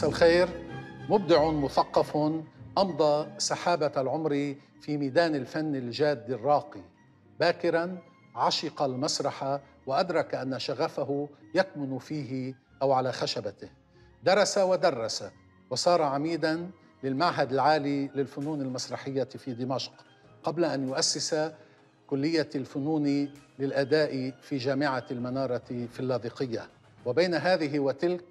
مساء الخير مبدع مثقف امضى سحابه العمر في ميدان الفن الجاد الراقي باكرا عشق المسرح وادرك ان شغفه يكمن فيه او على خشبته درس ودرس وصار عميدا للمعهد العالي للفنون المسرحيه في دمشق قبل ان يؤسس كليه الفنون للاداء في جامعه المناره في اللاذقيه وبين هذه وتلك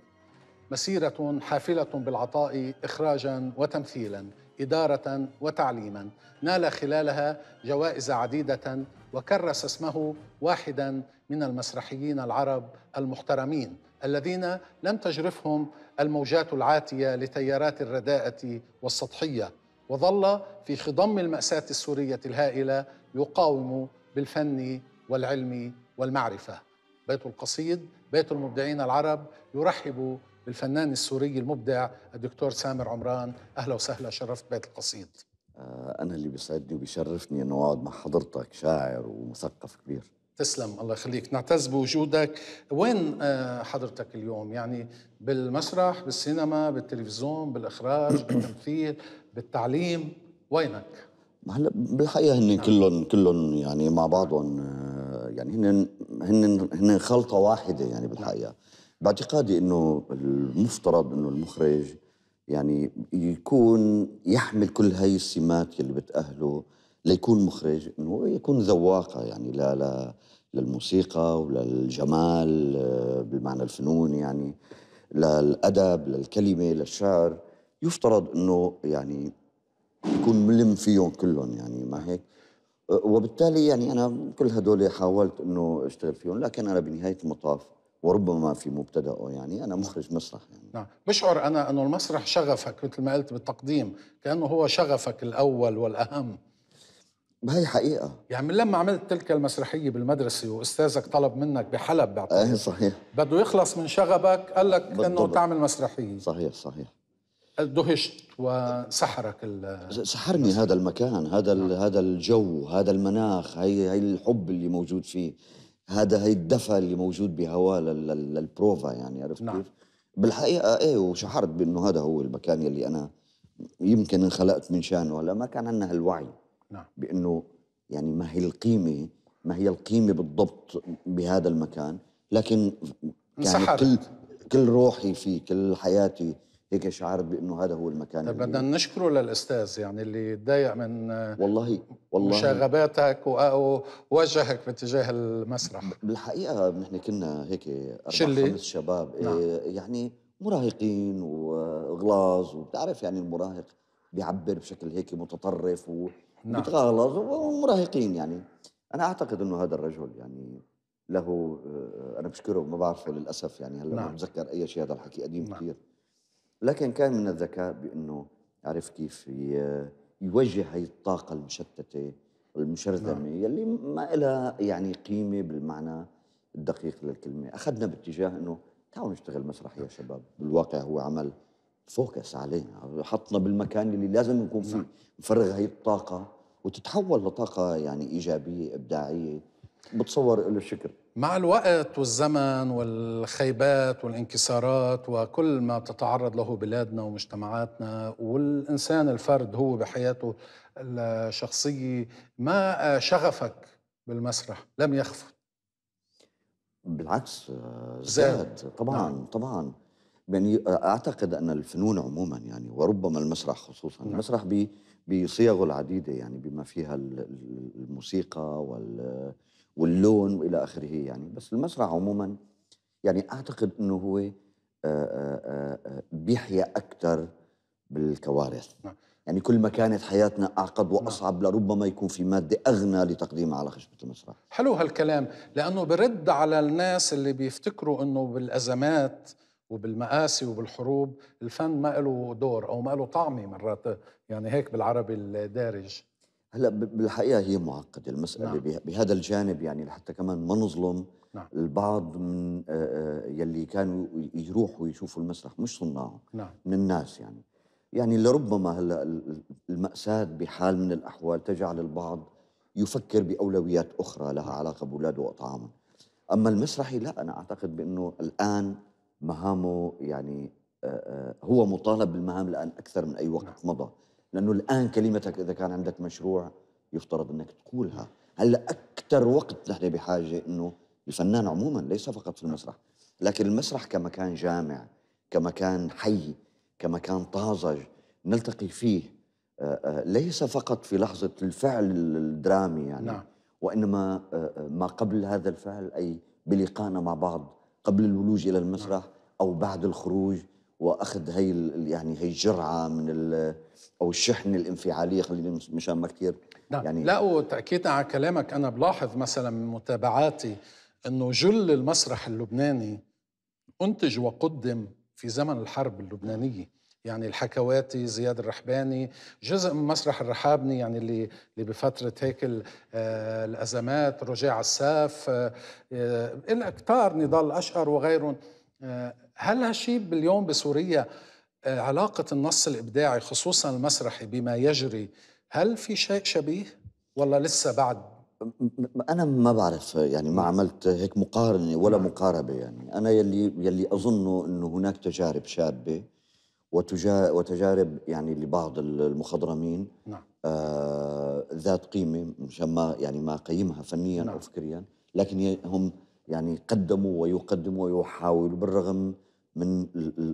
مسيرة حافلة بالعطاء إخراجا وتمثيلا إدارة وتعليما نال خلالها جوائز عديدة وكرس اسمه واحدا من المسرحيين العرب المحترمين الذين لم تجرفهم الموجات العاتية لتيارات الرداءة والسطحية وظل في خضم المأساة السورية الهائلة يقاوم بالفن والعلم والمعرفة بيت القصيد بيت المبدعين العرب يرحب بالفنان السوري المبدع الدكتور سامر عمران أهلا وسهلا شرفت بيت القصيد آه، أنا اللي بيسعدني وبيشرفني أنه أقعد مع حضرتك شاعر ومثقف كبير تسلم الله يخليك نعتز بوجودك وين آه، حضرتك اليوم يعني بالمسرح بالسينما بالتلفزيون بالإخراج بالتمثيل بالتعليم وينك هلا بالحقيقه هن نعم. كلهم كلهم يعني مع بعضهم آه، يعني هن هن هن خلطه واحده يعني بالحقيقه باعتقادي انه المفترض انه المخرج يعني يكون يحمل كل هاي السمات اللي بتأهله ليكون مخرج انه يكون ذواقه يعني لا لا للموسيقى وللجمال آه، بالمعنى الفنون يعني للادب للكلمه للشعر يفترض انه يعني يكون ملم فيهم كلهم يعني ما هيك آه، وبالتالي يعني انا كل هدول حاولت انه اشتغل فيهم لكن انا بنهايه المطاف وربما في مبتدأه يعني أنا مخرج مسرح يعني نعم بشعر أنا أنه المسرح شغفك مثل ما قلت بالتقديم كأنه هو شغفك الأول والأهم هي حقيقة يعني لما عملت تلك المسرحية بالمدرسة وأستاذك طلب منك بحلب بعتقد إيه، صحيح بده يخلص من شغبك قال لك إنه تعمل مسرحية صحيح صحيح دهشت وسحرك سحرني هذا المكان هذا نعم. هذا الجو هذا المناخ هي هي الحب اللي موجود فيه هذا هي الدفى اللي موجود بهواه للبروفا يعني عرفت نعم. كيف؟ بالحقيقه ايه وشعرت بانه هذا هو المكان اللي انا يمكن انخلقت من شانه ولا ما كان عندنا هالوعي نعم بانه يعني ما هي القيمه ما هي القيمه بالضبط بهذا المكان لكن يعني كل كل روحي فيه كل حياتي هيك شعرت بانه هذا هو المكان طيب بدنا نشكره للاستاذ يعني اللي تضايق من آه، والله والله مشاغباتك ووجهك باتجاه المسرح بالحقيقه نحن كنا هيك اربع خمس شباب إيه، نعم. يعني مراهقين وغلاظ وبتعرف يعني المراهق بيعبر بشكل هيك متطرف نعم. وبتغلظ ومراهقين يعني انا اعتقد انه هذا الرجل يعني له انا بشكره ما بعرفه للاسف يعني هلا نعم. ما بتذكر اي شيء هذا الحكي قديم نعم. كثير لكن كان من الذكاء بانه عرف كيف ي... يوجه هي الطاقة المشتتة والمشرذمة نعم. يلي ما لها يعني قيمة بالمعنى الدقيق للكلمة أخذنا باتجاه أنه تعالوا نشتغل مسرح يا شباب بالواقع هو عمل فوكس علينا حطنا بالمكان اللي لازم نكون فيه نعم. نفرغ هي الطاقة وتتحول لطاقة يعني إيجابية إبداعية بتصور له الشكر مع الوقت والزمن والخيبات والانكسارات وكل ما تتعرض له بلادنا ومجتمعاتنا والانسان الفرد هو بحياته الشخصيه ما شغفك بالمسرح لم يخفت بالعكس آه، زاد طبعا نعم. طبعا يعني اعتقد ان الفنون عموما يعني وربما المسرح خصوصا نعم. المسرح بصيغه العديده يعني بما فيها الموسيقى وال واللون والى اخره يعني بس المسرح عموما يعني اعتقد انه هو آه، آه، آه، بيحيا اكثر بالكوارث نعم. يعني كل ما كانت حياتنا اعقد نعم. واصعب لربما يكون في ماده اغنى لتقديمها على خشبه المسرح حلو هالكلام لانه برد على الناس اللي بيفتكروا انه بالازمات وبالمآسي وبالحروب الفن ما له دور او ما له طعمه مرات يعني هيك بالعربي الدارج هلا بالحقيقه هي معقده المساله نعم. بهذا الجانب يعني لحتى كمان ما نظلم نعم. البعض من يلي كانوا يروحوا يشوفوا المسرح مش صناعه نعم. من الناس يعني يعني لربما هلا المأساة بحال من الأحوال تجعل البعض يفكر بأولويات أخرى لها نعم. علاقة بأولاده وأطعامهم أما المسرحي لا أنا أعتقد بأنه الآن مهامه يعني هو مطالب بالمهام الآن أكثر من أي وقت نعم. مضى لانه الان كلمتك اذا كان عندك مشروع يفترض انك تقولها هلا اكثر وقت نحن بحاجه انه الفنان عموما ليس فقط في المسرح لكن المسرح كمكان جامع كمكان حي كمكان طازج نلتقي فيه آه، آه، ليس فقط في لحظه الفعل الدرامي يعني نعم. وانما آه، ما قبل هذا الفعل اي بلقائنا مع بعض قبل الولوج الى المسرح نعم. او بعد الخروج واخذ هي يعني هي الجرعه من او الشحن الانفعاليه خلينا مشان ما كثير يعني لا وتاكيدا على كلامك انا بلاحظ مثلا من متابعاتي انه جل المسرح اللبناني انتج وقدم في زمن الحرب اللبنانيه يعني الحكواتي زياد الرحباني جزء من مسرح الرحابني يعني اللي اللي بفتره هيك آه، الازمات رجاع عساف آه, آه، الأكتار نضال اشقر وغيرهم آه، هل هالشيء باليوم بسوريا آه، علاقة النص الإبداعي خصوصا المسرحي بما يجري هل في شيء شبيه ولا لسه بعد أنا ما بعرف يعني ما نعم. عملت هيك مقارنة ولا نعم. مقاربة يعني أنا يلي يلي أظنه إنه هناك تجارب شابة وتجارب يعني لبعض المخضرمين نعم. آه ذات قيمة مشان ما يعني ما قيمها فنيا نعم. أو فكريا لكن هم يعني قدموا ويقدموا ويحاولوا بالرغم من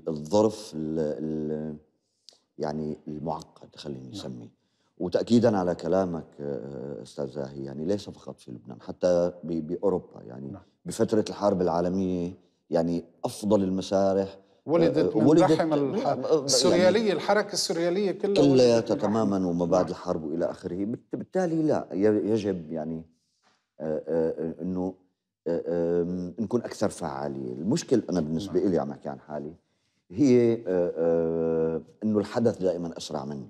الظرف الـ يعني المعقد خليني نعم. نسميه وتاكيدا على كلامك آه، استاذ زاهي يعني ليس فقط في لبنان حتى باوروبا يعني نعم. بفتره الحرب العالميه يعني افضل المسارح آه، ولدت من ولدت رحم يعني السورياليه يعني الحركه السورياليه كلها كلياتها تماما وما نعم. بعد الحرب والى اخره بالتالي لا يجب يعني آه، انه نكون اكثر فعاليه المشكله انا بالنسبه لي عم احكي عن حالي هي آه، آه، انه الحدث دائما اسرع مني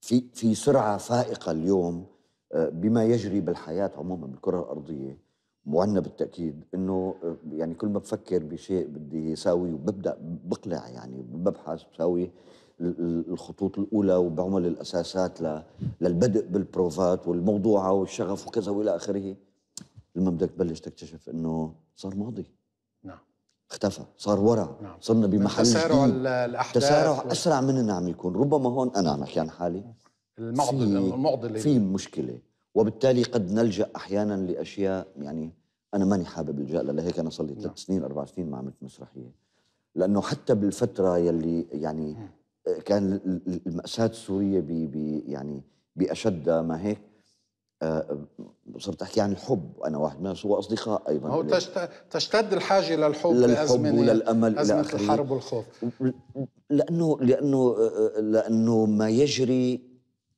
في في سرعه فائقه اليوم آه، بما يجري بالحياه عموما بالكره الارضيه وعنا بالتاكيد انه يعني كل ما بفكر بشيء بدي ساوي وببدا بقلع يعني ببحث بساوي الخطوط الاولى وبعمل الاساسات للبدء بالبروفات والموضوعه والشغف وكذا والى اخره لما بدك تبلش تكتشف انه صار ماضي نعم اختفى صار ورا نعم. صرنا بمحل تسارع الاحداث تسارع و... اسرع مننا عم يكون ربما هون انا عم احكي عن حالي المعضله المعضله في مشكله وبالتالي قد نلجا احيانا لاشياء يعني انا ماني حابب الجا لهيك انا صار لي ثلاث نعم. سنين اربع سنين ما عملت مسرحيه لانه حتى بالفتره يلي يعني كان الماساه السوريه ب يعني باشدها ما هيك آه، صرت احكي عن الحب انا واحد من هو اصدقاء ايضا هو تشت... تشتد الحاجه للحب للحب وللامل ازمه الحرب والخوف لانه لانه لانه ما يجري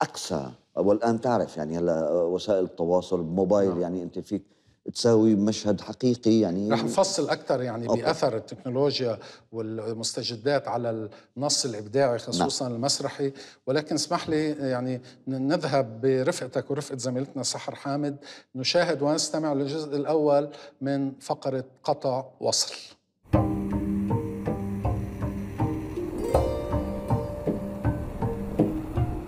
اقسى والان تعرف يعني هلا وسائل التواصل موبايل نعم. يعني انت فيك تساوي مشهد حقيقي يعني رح نفصل اكثر يعني أوكي. باثر التكنولوجيا والمستجدات على النص الابداعي نعم. خصوصا نعم. المسرحي ولكن اسمح لي يعني نذهب برفقتك ورفقه زميلتنا سحر حامد نشاهد ونستمع للجزء الاول من فقره قطع وصل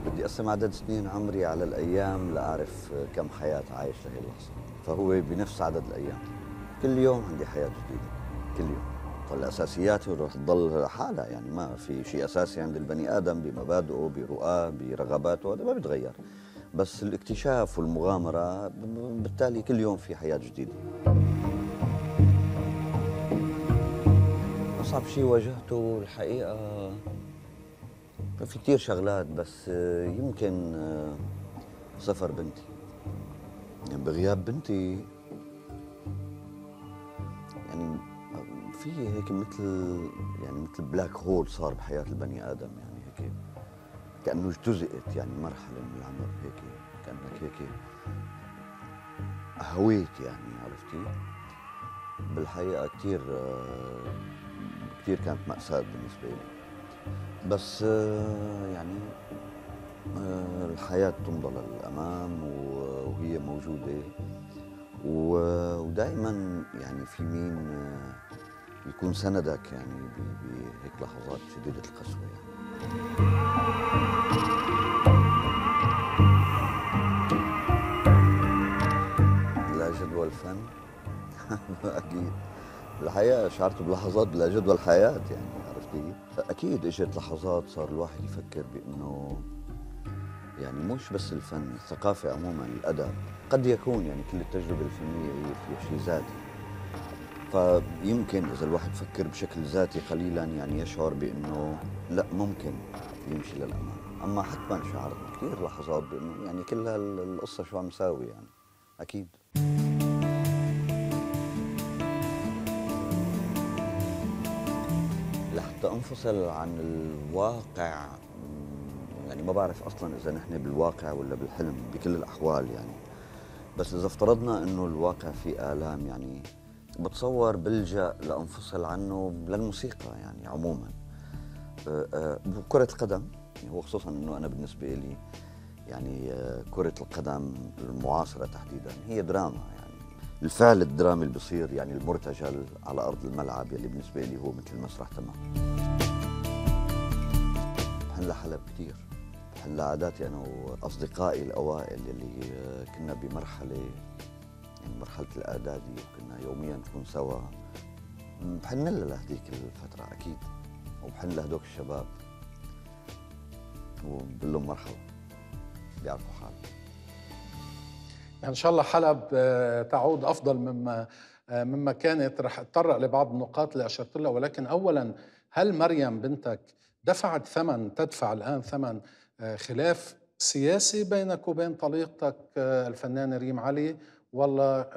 بدي اقسم عدد سنين عمري على الايام لاعرف كم حياه عايش لهي اللحظه فهو بنفس عدد الايام كل يوم عندي حياه جديده كل يوم فالاساسيات رح تضل حالها يعني ما في شيء اساسي عند البني ادم بمبادئه برؤاه برغباته هذا ما بيتغير بس الاكتشاف والمغامره بالتالي كل يوم في حياه جديده اصعب شيء واجهته الحقيقه في كثير شغلات بس يمكن صفر آه، بنتي بغياب بنتي يعني في هيك مثل يعني مثل بلاك هول صار بحياه البني ادم يعني هيك كانه اجتزئت يعني مرحله من العمر هيك كانك هيك هويت يعني عرفتي بالحقيقه كثير كثير كانت ماساه بالنسبه لي بس يعني الحياة تنضل للأمام وهي موجودة ودائما يعني في مين يكون سندك يعني بهيك لحظات شديدة القسوة يعني. لا جدوى الفن أكيد الحياة شعرت بلحظات لا جدوى الحياة يعني عرفتي؟ أكيد إجت لحظات صار الواحد يفكر بأنه يعني مش بس الفن الثقافة عموما الأدب قد يكون يعني كل التجربة الفنية هي فيها شيء ذاتي فيمكن إذا الواحد فكر بشكل ذاتي قليلا يعني يشعر بأنه لا ممكن يمشي للأمام أما حتما شعرت كثير لحظات بأنه يعني كل هالقصة شو عم ساوي يعني أكيد لحتى انفصل عن الواقع يعني ما بعرف اصلا اذا نحن بالواقع ولا بالحلم بكل الاحوال يعني بس اذا افترضنا انه الواقع فيه الام يعني بتصور بلجا لانفصل عنه للموسيقى يعني عموما أه، أه، كرة القدم يعني هو خصوصا انه انا بالنسبه لي يعني أه، كرة القدم المعاصرة تحديدا هي دراما يعني الفعل الدرامي اللي بصير يعني المرتجل على ارض الملعب يلي بالنسبه لي هو مثل المسرح تمام حلب كثير هلا عاداتي يعني انا واصدقائي الاوائل اللي كنا بمرحله يعني مرحله الاعدادي وكنا يوميا نكون سوا بحن لها لهذيك الفتره اكيد وبحن لهدوك الشباب وبقول لهم مرحبا بيعرفوا حالهم يعني ان شاء الله حلب تعود افضل مما مما كانت رح اتطرق لبعض النقاط اللي اشرت لها ولكن اولا هل مريم بنتك دفعت ثمن تدفع الان ثمن آه، خلاف سياسي بينك وبين طليقتك آه، الفنانه ريم علي ولا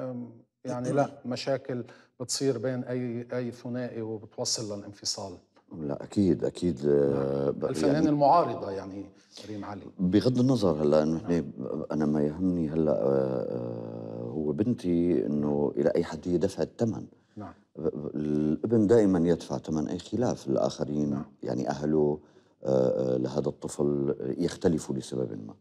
يعني لا مشاكل بتصير بين اي اي ثنائي وبتوصل للانفصال لا اكيد اكيد آه، نعم. الفنانه يعني المعارضه يعني ريم علي بغض النظر هلا انه نعم. إيه، انا ما يهمني هلا هو بنتي انه الى اي حد هي دفعت الثمن نعم الابن دائما يدفع ثمن اي خلاف الاخرين نعم. يعني اهله آه، آه، لهذا الطفل يختلف لسبب ما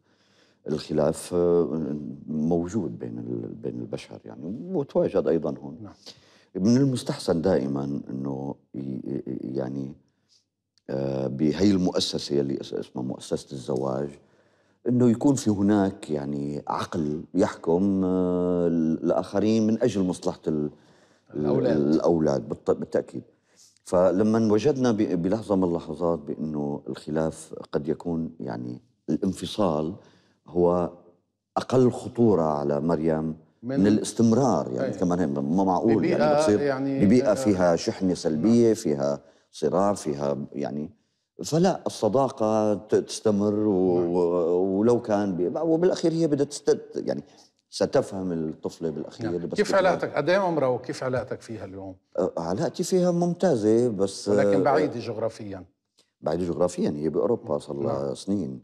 الخلاف آه، موجود بين بين البشر يعني وتواجد ايضا هون نعم. من المستحسن دائما انه يعني بهي المؤسسه اللي اسمها مؤسسه الزواج انه يكون في هناك يعني عقل يحكم الاخرين من اجل مصلحه الاولاد الاولاد بالتاكيد فلما وجدنا بلحظة من اللحظات بأنه الخلاف قد يكون يعني الانفصال هو أقل خطورة على مريم من, من الاستمرار يعني أيه. كمان ما معقول يعني بتصير يعني ببيئة فيها شحنة سلبية نعم. فيها صراع فيها يعني فلا الصداقة تستمر نعم. و... ولو كان وبالأخير هي بدها تست يعني ستفهم الطفله بالاخير يعني. بس كيف علاقتك قد ايه عمرها وكيف علاقتك فيها اليوم؟ آه، علاقتي فيها ممتازه بس ولكن آه، بعيده جغرافيا بعيده جغرافيا هي باوروبا صار لها نعم. سنين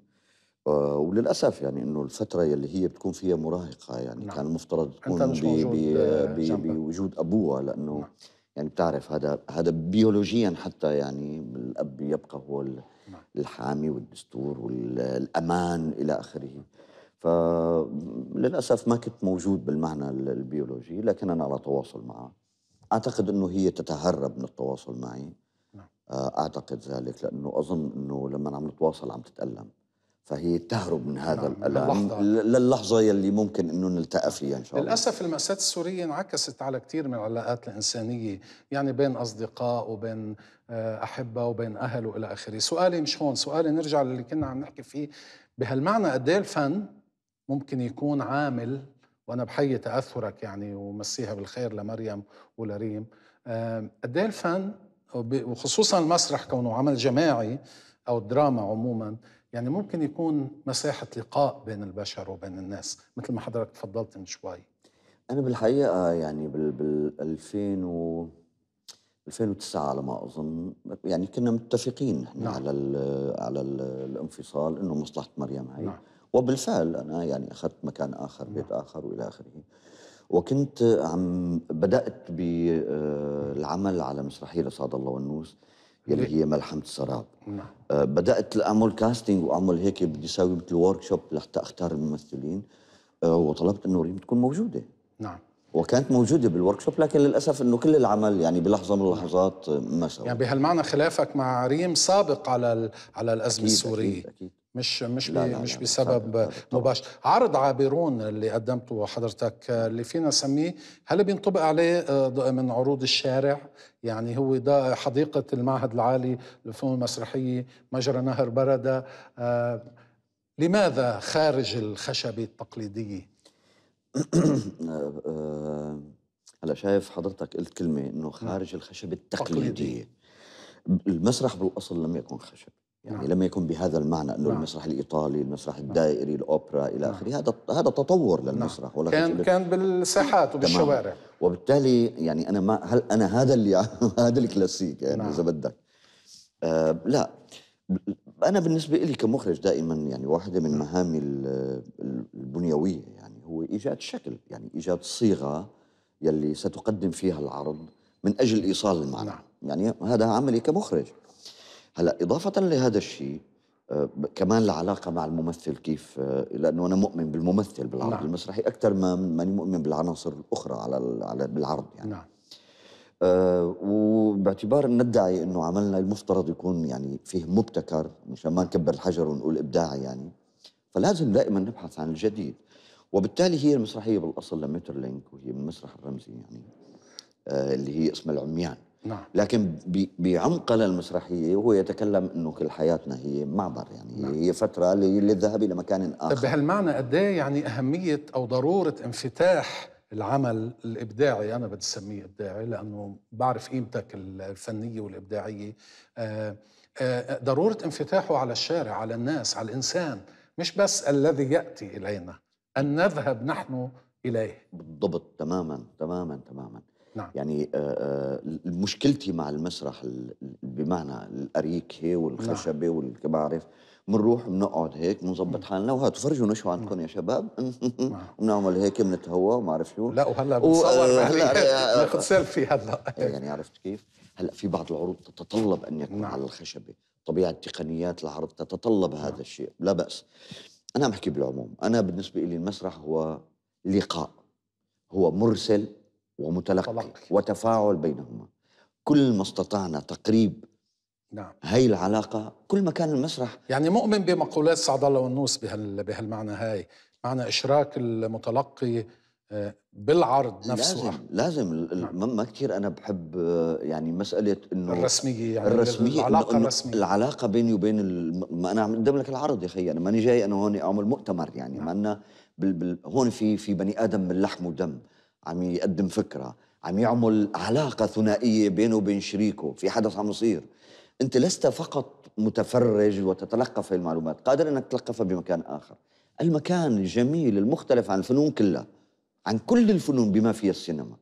آه، وللاسف يعني انه الفتره اللي هي بتكون فيها مراهقه يعني نعم. كان المفترض تكون بوجود ابوها لانه نعم. يعني بتعرف هذا هذا بيولوجيا حتى يعني الاب يبقى هو نعم. الحامي والدستور والامان الى اخره فللأسف ما كنت موجود بالمعنى البيولوجي لكن أنا على تواصل معها أعتقد أنه هي تتهرب من التواصل معي نعم. آه، أعتقد ذلك لأنه أظن أنه لما عم نتواصل عم تتألم فهي تهرب من هذا نعم. الألم للحظة يلي ممكن أنه نلتقى فيها إن شاء الله للأسف المأساة السورية انعكست على كثير من العلاقات الإنسانية يعني بين أصدقاء وبين آه، أحبة وبين أهل وإلى آخره سؤالي مش هون سؤالي نرجع للي كنا عم نحكي فيه بهالمعنى قد إيه الفن ممكن يكون عامل وانا بحيي تاثرك يعني ومسيها بالخير لمريم ولريم قد ايه الفن وخصوصا المسرح كونه عمل جماعي او الدراما عموما يعني ممكن يكون مساحه لقاء بين البشر وبين الناس مثل ما حضرتك تفضلت من شوي انا بالحقيقه يعني بال, 2000 و 2009 على ما اظن يعني كنا متفقين نحن نعم. على الـ على الـ الانفصال انه مصلحه مريم هي نعم. وبالفعل انا يعني اخذت مكان اخر نعم. بيت اخر والى اخره وكنت عم بدات بالعمل آه، على مسرحيه لصاد الله والنوس يلي هي ملحمه السراب نعم. آه، بدات اعمل كاستنج واعمل هيك بدي اسوي مثل ورك شوب لحتى اختار الممثلين آه، وطلبت انه ريم تكون موجوده نعم وكانت موجودة بالورك شوب لكن للأسف أنه كل العمل يعني بلحظة من اللحظات ما سوى يعني بهالمعنى خلافك مع ريم سابق على على الأزمة السورية أكيد, أكيد. مش مش لا بي لا مش لا بسبب مباشر عرض عابرون اللي قدمته حضرتك آه، اللي فينا نسميه هل بينطبق عليه آه، من عروض الشارع يعني هو ده حديقة المعهد العالي للفنون المسرحية مجرى نهر بردة آه، لماذا خارج الخشبة التقليدية؟ هلا شايف حضرتك قلت كلمة إنه نعم. خارج الخشبة التقليدية المسرح بالأصل لم يكن خشب يعني نعم. لم يكن بهذا المعنى انه نعم. المسرح الايطالي، المسرح نعم. الدائري، الاوبرا الى اخره، هذا هذا تطور للمسرح ولا كان كان بالساحات وبالشوارع وبالتالي يعني انا ما هل انا هذا اللي هذا الكلاسيك يعني اذا بدك آه لا انا بالنسبه لي كمخرج دائما يعني واحده من مهامي البنيويه يعني هو ايجاد شكل يعني ايجاد صيغه يلي ستقدم فيها العرض من اجل ايصال المعنى نعم. يعني هذا عملي كمخرج هلا اضافه لهذا الشيء آه، كمان العلاقة مع الممثل كيف آه، لأنه أنا مؤمن بالممثل بالعرض نعم. المسرحي أكثر ما ماني مؤمن بالعناصر الأخرى على على بالعرض يعني نعم أه وباعتبار ندعي انه عملنا المفترض يكون يعني فيه مبتكر مشان ما نكبر الحجر ونقول ابداعي يعني فلازم دائما نبحث عن الجديد وبالتالي هي المسرحيه بالاصل لمترلينك وهي من المسرح الرمزي يعني آه اللي هي اسمها العميان نعم. لكن بعمق المسرحيه هو يتكلم انه كل حياتنا هي معبر يعني نعم. هي فتره للذهاب الى مكان اخر طيب بهالمعنى قد إيه يعني اهميه او ضروره انفتاح العمل الابداعي انا بدي اسميه ابداعي لانه بعرف قيمتك الفنيه والابداعيه آآ آه، آآ آه، ضروره انفتاحه على الشارع على الناس على الانسان مش بس الذي ياتي الينا ان نذهب نحن اليه بالضبط تماما تماما تماما نعم. يعني آه، آه، مشكلتي مع المسرح بمعنى الاريكه والخشبه نعم. بعرف بنروح بنقعد هيك بنظبط حالنا وهاتوا فرجونا شو عندكم يا شباب بنعمل نعم. هيك بنتهوى وما بعرف شو لا وهلا آه، بنصور هلا ناخذ سيلفي هلا يعني عرفت كيف؟ هلا في بعض العروض تتطلب ان يكون نعم. على الخشبه، طبيعه تقنيات العرض تتطلب نعم. هذا الشيء، لا باس. انا عم بحكي بالعموم، انا بالنسبه لي المسرح هو لقاء هو مرسل ومتلقي طبعاً. وتفاعل بينهما كل ما استطعنا تقريب نعم هاي العلاقة كل ما كان المسرح يعني مؤمن بمقولات سعد الله والنوس بهال بهالمعنى هاي معنى إشراك المتلقي آه، بالعرض نفسه لازم لازم نعم. ما كثير انا بحب آه، يعني مساله انه الرسميه يعني الرسميه العلاقه إنه الرسميه العلاقه بيني وبين الم... ما انا عم أقدم لك العرض يا اخي انا ماني جاي انا هون اعمل مؤتمر يعني نعم. ما انا بال... بال... هون في في بني ادم من لحم ودم عم يقدم فكره عم يعمل علاقه ثنائيه بينه وبين شريكه في حدث عم يصير انت لست فقط متفرج وتتلقف المعلومات قادر انك تتلقفها بمكان اخر المكان الجميل المختلف عن الفنون كلها عن كل الفنون بما فيها السينما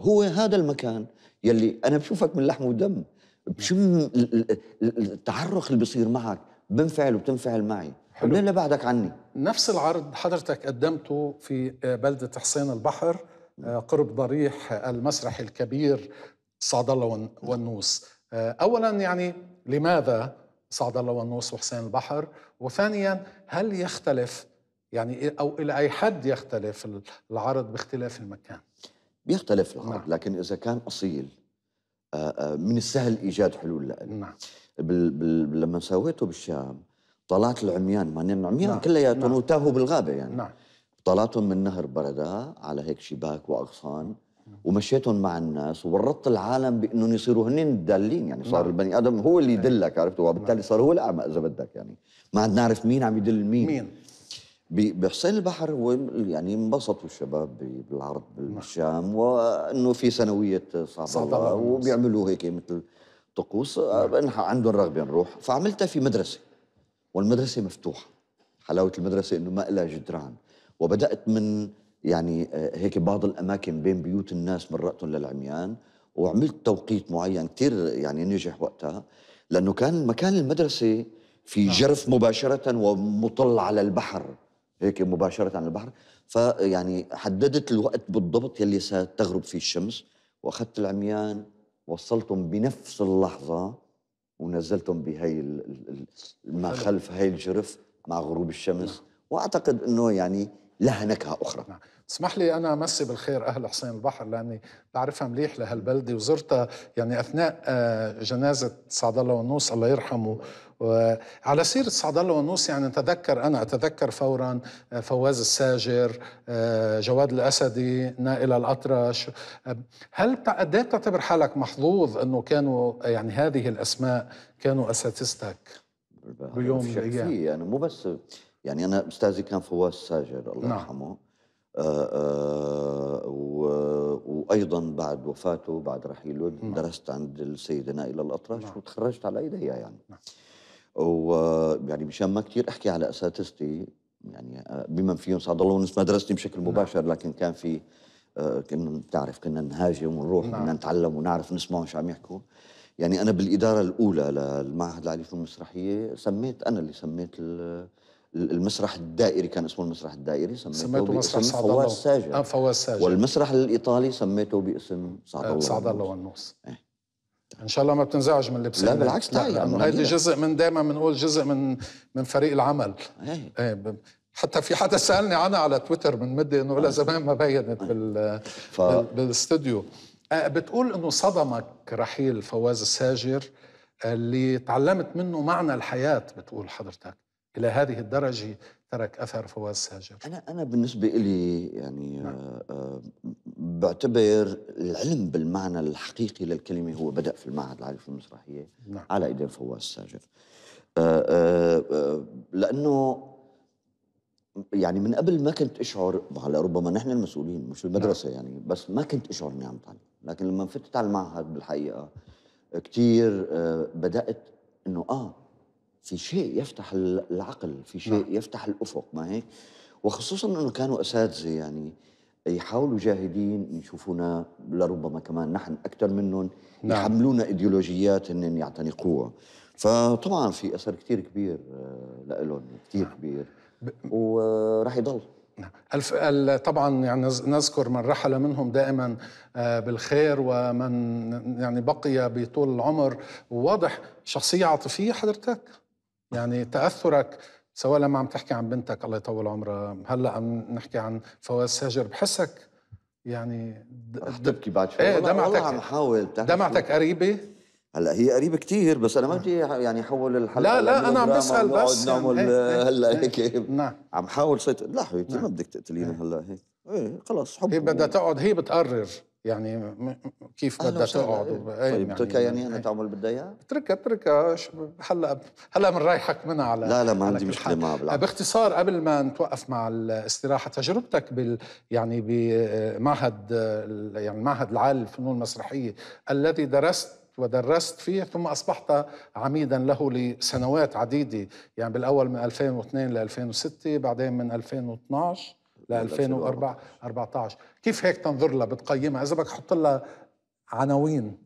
هو هذا المكان يلي انا بشوفك من لحم ودم بشم التعرخ اللي بصير معك بنفعل وبتنفعل معي حلو. مين اللي بعدك عني؟ نفس العرض حضرتك قدمته في آه، بلدة حصين البحر آه، قرب ضريح المسرح الكبير سعد الله والنوس آه، أولا يعني لماذا سعد الله والنوس وحسين البحر وثانيا هل يختلف يعني أو إلى أي حد يختلف العرض باختلاف المكان بيختلف العرض نعم. لكن إذا كان أصيل من السهل إيجاد حلول له نعم لما سويته بالشام طلعت العميان مانين العميان نعم. كلياتهم نعم. وتاهوا بالغابه يعني نعم. طلعتهم من نهر بردا على هيك شباك واغصان ومشيتهم مع الناس وورطت العالم بانهم يصيروا هنين الدالين يعني صار نعم. البني ادم هو اللي إيه. يدلك عرفت وبالتالي نعم. صار هو الاعمى اذا بدك يعني ما عاد نعرف مين عم يدل مين مين بحسين البحر هو يعني انبسطوا الشباب بالعرض نعم. بالشام وانه في سنويه صعبه وبيعملوا هيك مثل طقوس نعم. آه، عندهم رغبه نروح فعملتها في مدرسه والمدرسة مفتوحة حلاوة المدرسة أنه ما لها جدران وبدأت من يعني آه، هيك بعض الأماكن بين بيوت الناس مرقتهم للعميان وعملت توقيت معين كثير يعني نجح وقتها لأنه كان مكان المدرسة في نعم. جرف مباشرة ومطل على البحر هيك مباشرة على البحر فيعني حددت الوقت بالضبط يلي ستغرب فيه الشمس وأخذت العميان وصلتهم بنفس اللحظة ونزلتهم بهي ما خلف هي الجرف مع غروب الشمس نعم. واعتقد انه يعني لها نكهه اخرى نعم. اسمح لي انا امسي بالخير اهل حسين البحر لاني بعرفها مليح لهالبلده وزرتها يعني اثناء آه، جنازه سعد الله ونوس الله يرحمه وعلى سيرة سعد الله ونوس يعني أتذكر أنا أتذكر فورا آه، فواز الساجر آه، جواد الأسدي نائلة الأطرش هل قد تعتبر حالك محظوظ أنه كانوا يعني هذه الأسماء كانوا أساتذتك بيوم من الأيام يعني مو بس يعني انا استاذي كان فواز ساجر الله نعم. يرحمه آآ آه، آه، وايضا بعد وفاته بعد رحيله نعم. درست عند السيده نائله الاطرش نعم. وتخرجت على ايديها يعني نعم. ويعني مشان ما كثير احكي على اساتذتي يعني آه، بما فيهم سعد الله ونس مدرستي بشكل نعم. مباشر نعم. لكن كان في كنا بتعرف كنا نهاجم ونروح نعم. بدنا نتعلم ونعرف نسمع شو عم يحكوا يعني انا بالاداره الاولى للمعهد العالي في المسرحيه سميت انا اللي سميت المسرح الدائري كان اسمه المسرح الدائري سميته, سميته مسرح فواز ساجد آه فواز ساجد والمسرح الايطالي سميته باسم سعد آه، الله سعد الله والنص إيه. ان شاء الله ما بتنزعج من لبسنا لا بالعكس لا, لا لانه هيدي جزء من دائما بنقول جزء من من فريق العمل ايه, ايه حتى في حدا سالني عنها على تويتر من مده انه لها آه. زمان ما بينت آه. بال ف... بالاستوديو بتقول انه صدمك رحيل فواز الساجر اللي تعلمت منه معنى الحياه بتقول حضرتك الى هذه الدرجه ترك اثر فواز ساجر انا انا بالنسبه لي يعني نعم. آه، آه، بعتبر العلم بالمعنى الحقيقي للكلمه هو بدا في المعهد العالي في المسرحيه نعم. على ايدين فواز ساجر آآ آه، آآ لانه يعني من قبل ما كنت اشعر هلا ربما نحن المسؤولين مش المدرسه نعم. يعني بس ما كنت اشعر اني عم تعلم لكن لما فتت على المعهد بالحقيقه كثير بدات انه اه في شيء يفتح العقل في شيء نعم. يفتح الأفق ما هيك وخصوصا أنه كانوا أساتذة يعني يحاولوا جاهدين يشوفونا لربما كمان نحن أكثر منهم نعم. يحملونا إيديولوجيات أن يعتنقوها فطبعا في أثر كثير كبير آه، لهم كثير نعم. كبير وراح يضل نعم. طبعا يعني نذكر من رحل منهم دائما آه، بالخير ومن يعني بقي بطول العمر وواضح شخصيه عاطفيه حضرتك يعني تاثرك سواء لما عم تحكي عن بنتك الله يطول عمرها هلا عم نحكي عن فواز ساجر بحسك يعني رح تبكي بعد شوي ايه دمعتك عم حاول دمعتك قريبه هلا هي قريبه كثير بس انا ما آه. بدي يعني احول الحلقه لا لا انا عم بسال بس يعني نعمل هلا هيك نعم عم حاول سيطر لا حبيبتي ما نعم. بدك تقتليني هلا هيك ايه خلص حب هي بدها تقعد هي بتقرر يعني كيف بدها تقعد طيب اتركها يعني, يعني انا إيه. تعمل بدي اياها؟ اتركها اتركها هلا هلا بنريحك منها على لا لا ما عندي مشكله معها بالعكس باختصار قبل ما نتوقف مع الاستراحه تجربتك بال يعني بمعهد يعني المعهد العالي للفنون المسرحيه الذي درست ودرست فيه ثم أصبحت عميدا له لسنوات عديدة يعني بالأول من 2002 ل 2006 بعدين من 2012 ل 2014 كيف هيك تنظر لها بتقيمها اذا بدك تحط لها عناوين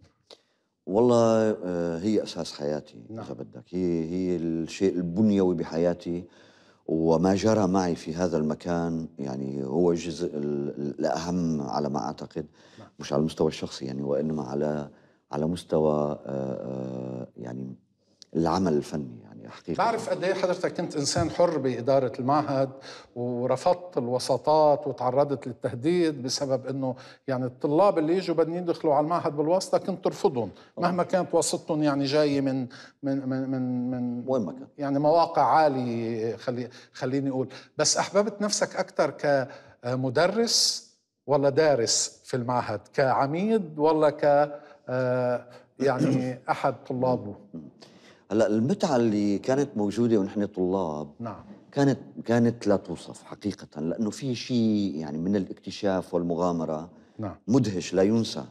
والله آه، هي اساس حياتي نعم. اذا بدك هي هي الشيء البنيوي بحياتي وما جرى معي في هذا المكان يعني هو الجزء الاهم على ما اعتقد نعم. مش على المستوى الشخصي يعني وانما على على مستوى آه، آه، يعني العمل الفني يعني حقيقه بعرف قد ايه حضرتك كنت انسان حر باداره المعهد ورفضت الوساطات وتعرضت للتهديد بسبب انه يعني الطلاب اللي يجوا بدهم يدخلوا على المعهد بالواسطه كنت ترفضهم آه. مهما كانت واسطتهم يعني جايه من من من من, من وين ما كان يعني مواقع عاليه خلي خليني اقول بس احببت نفسك اكثر كمدرس ولا دارس في المعهد كعميد ولا ك آه، يعني احد طلابه هلا المتعه اللي كانت موجوده ونحن طلاب نعم كانت كانت لا توصف حقيقه لانه في شيء يعني من الاكتشاف والمغامره نعم مدهش لا ينسى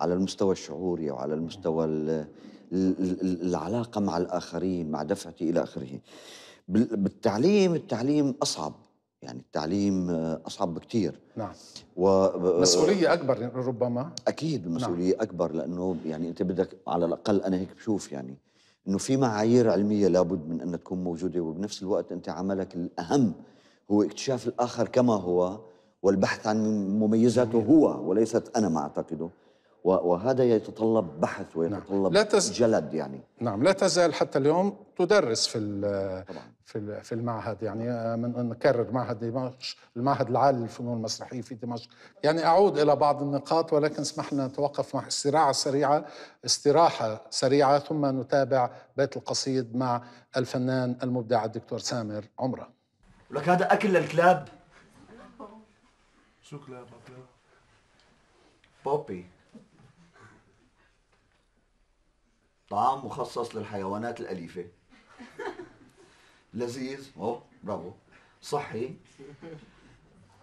على المستوى الشعوري وعلى المستوى العلاقه مع الاخرين مع دفعتي الى اخره بالتعليم التعليم اصعب يعني التعليم اصعب بكثير نعم و... مسؤوليه اكبر ربما اكيد نعم. مسؤوليه نعم. اكبر لانه يعني انت بدك على الاقل انا هيك بشوف يعني انه في معايير علميه لابد من ان تكون موجوده وبنفس الوقت انت عملك الاهم هو اكتشاف الاخر كما هو والبحث عن مميزاته هو وليست انا ما اعتقده وهذا يتطلب بحث ويتطلب نعم. لا تز... جلد يعني نعم لا تزال حتى اليوم تدرس في في في المعهد يعني آه، من نكرر معهد دمشق المعهد العالي للفنون المسرحيه في دمشق يعني اعود الى بعض النقاط ولكن اسمح لنا نتوقف مع استراحه سريعه استراحه سريعه ثم نتابع بيت القصيد مع الفنان المبدع الدكتور سامر عمره لك هذا اكل للكلاب شو كلاب بوبي طعام مخصص للحيوانات الأليفة لذيذ أوه برافو صحي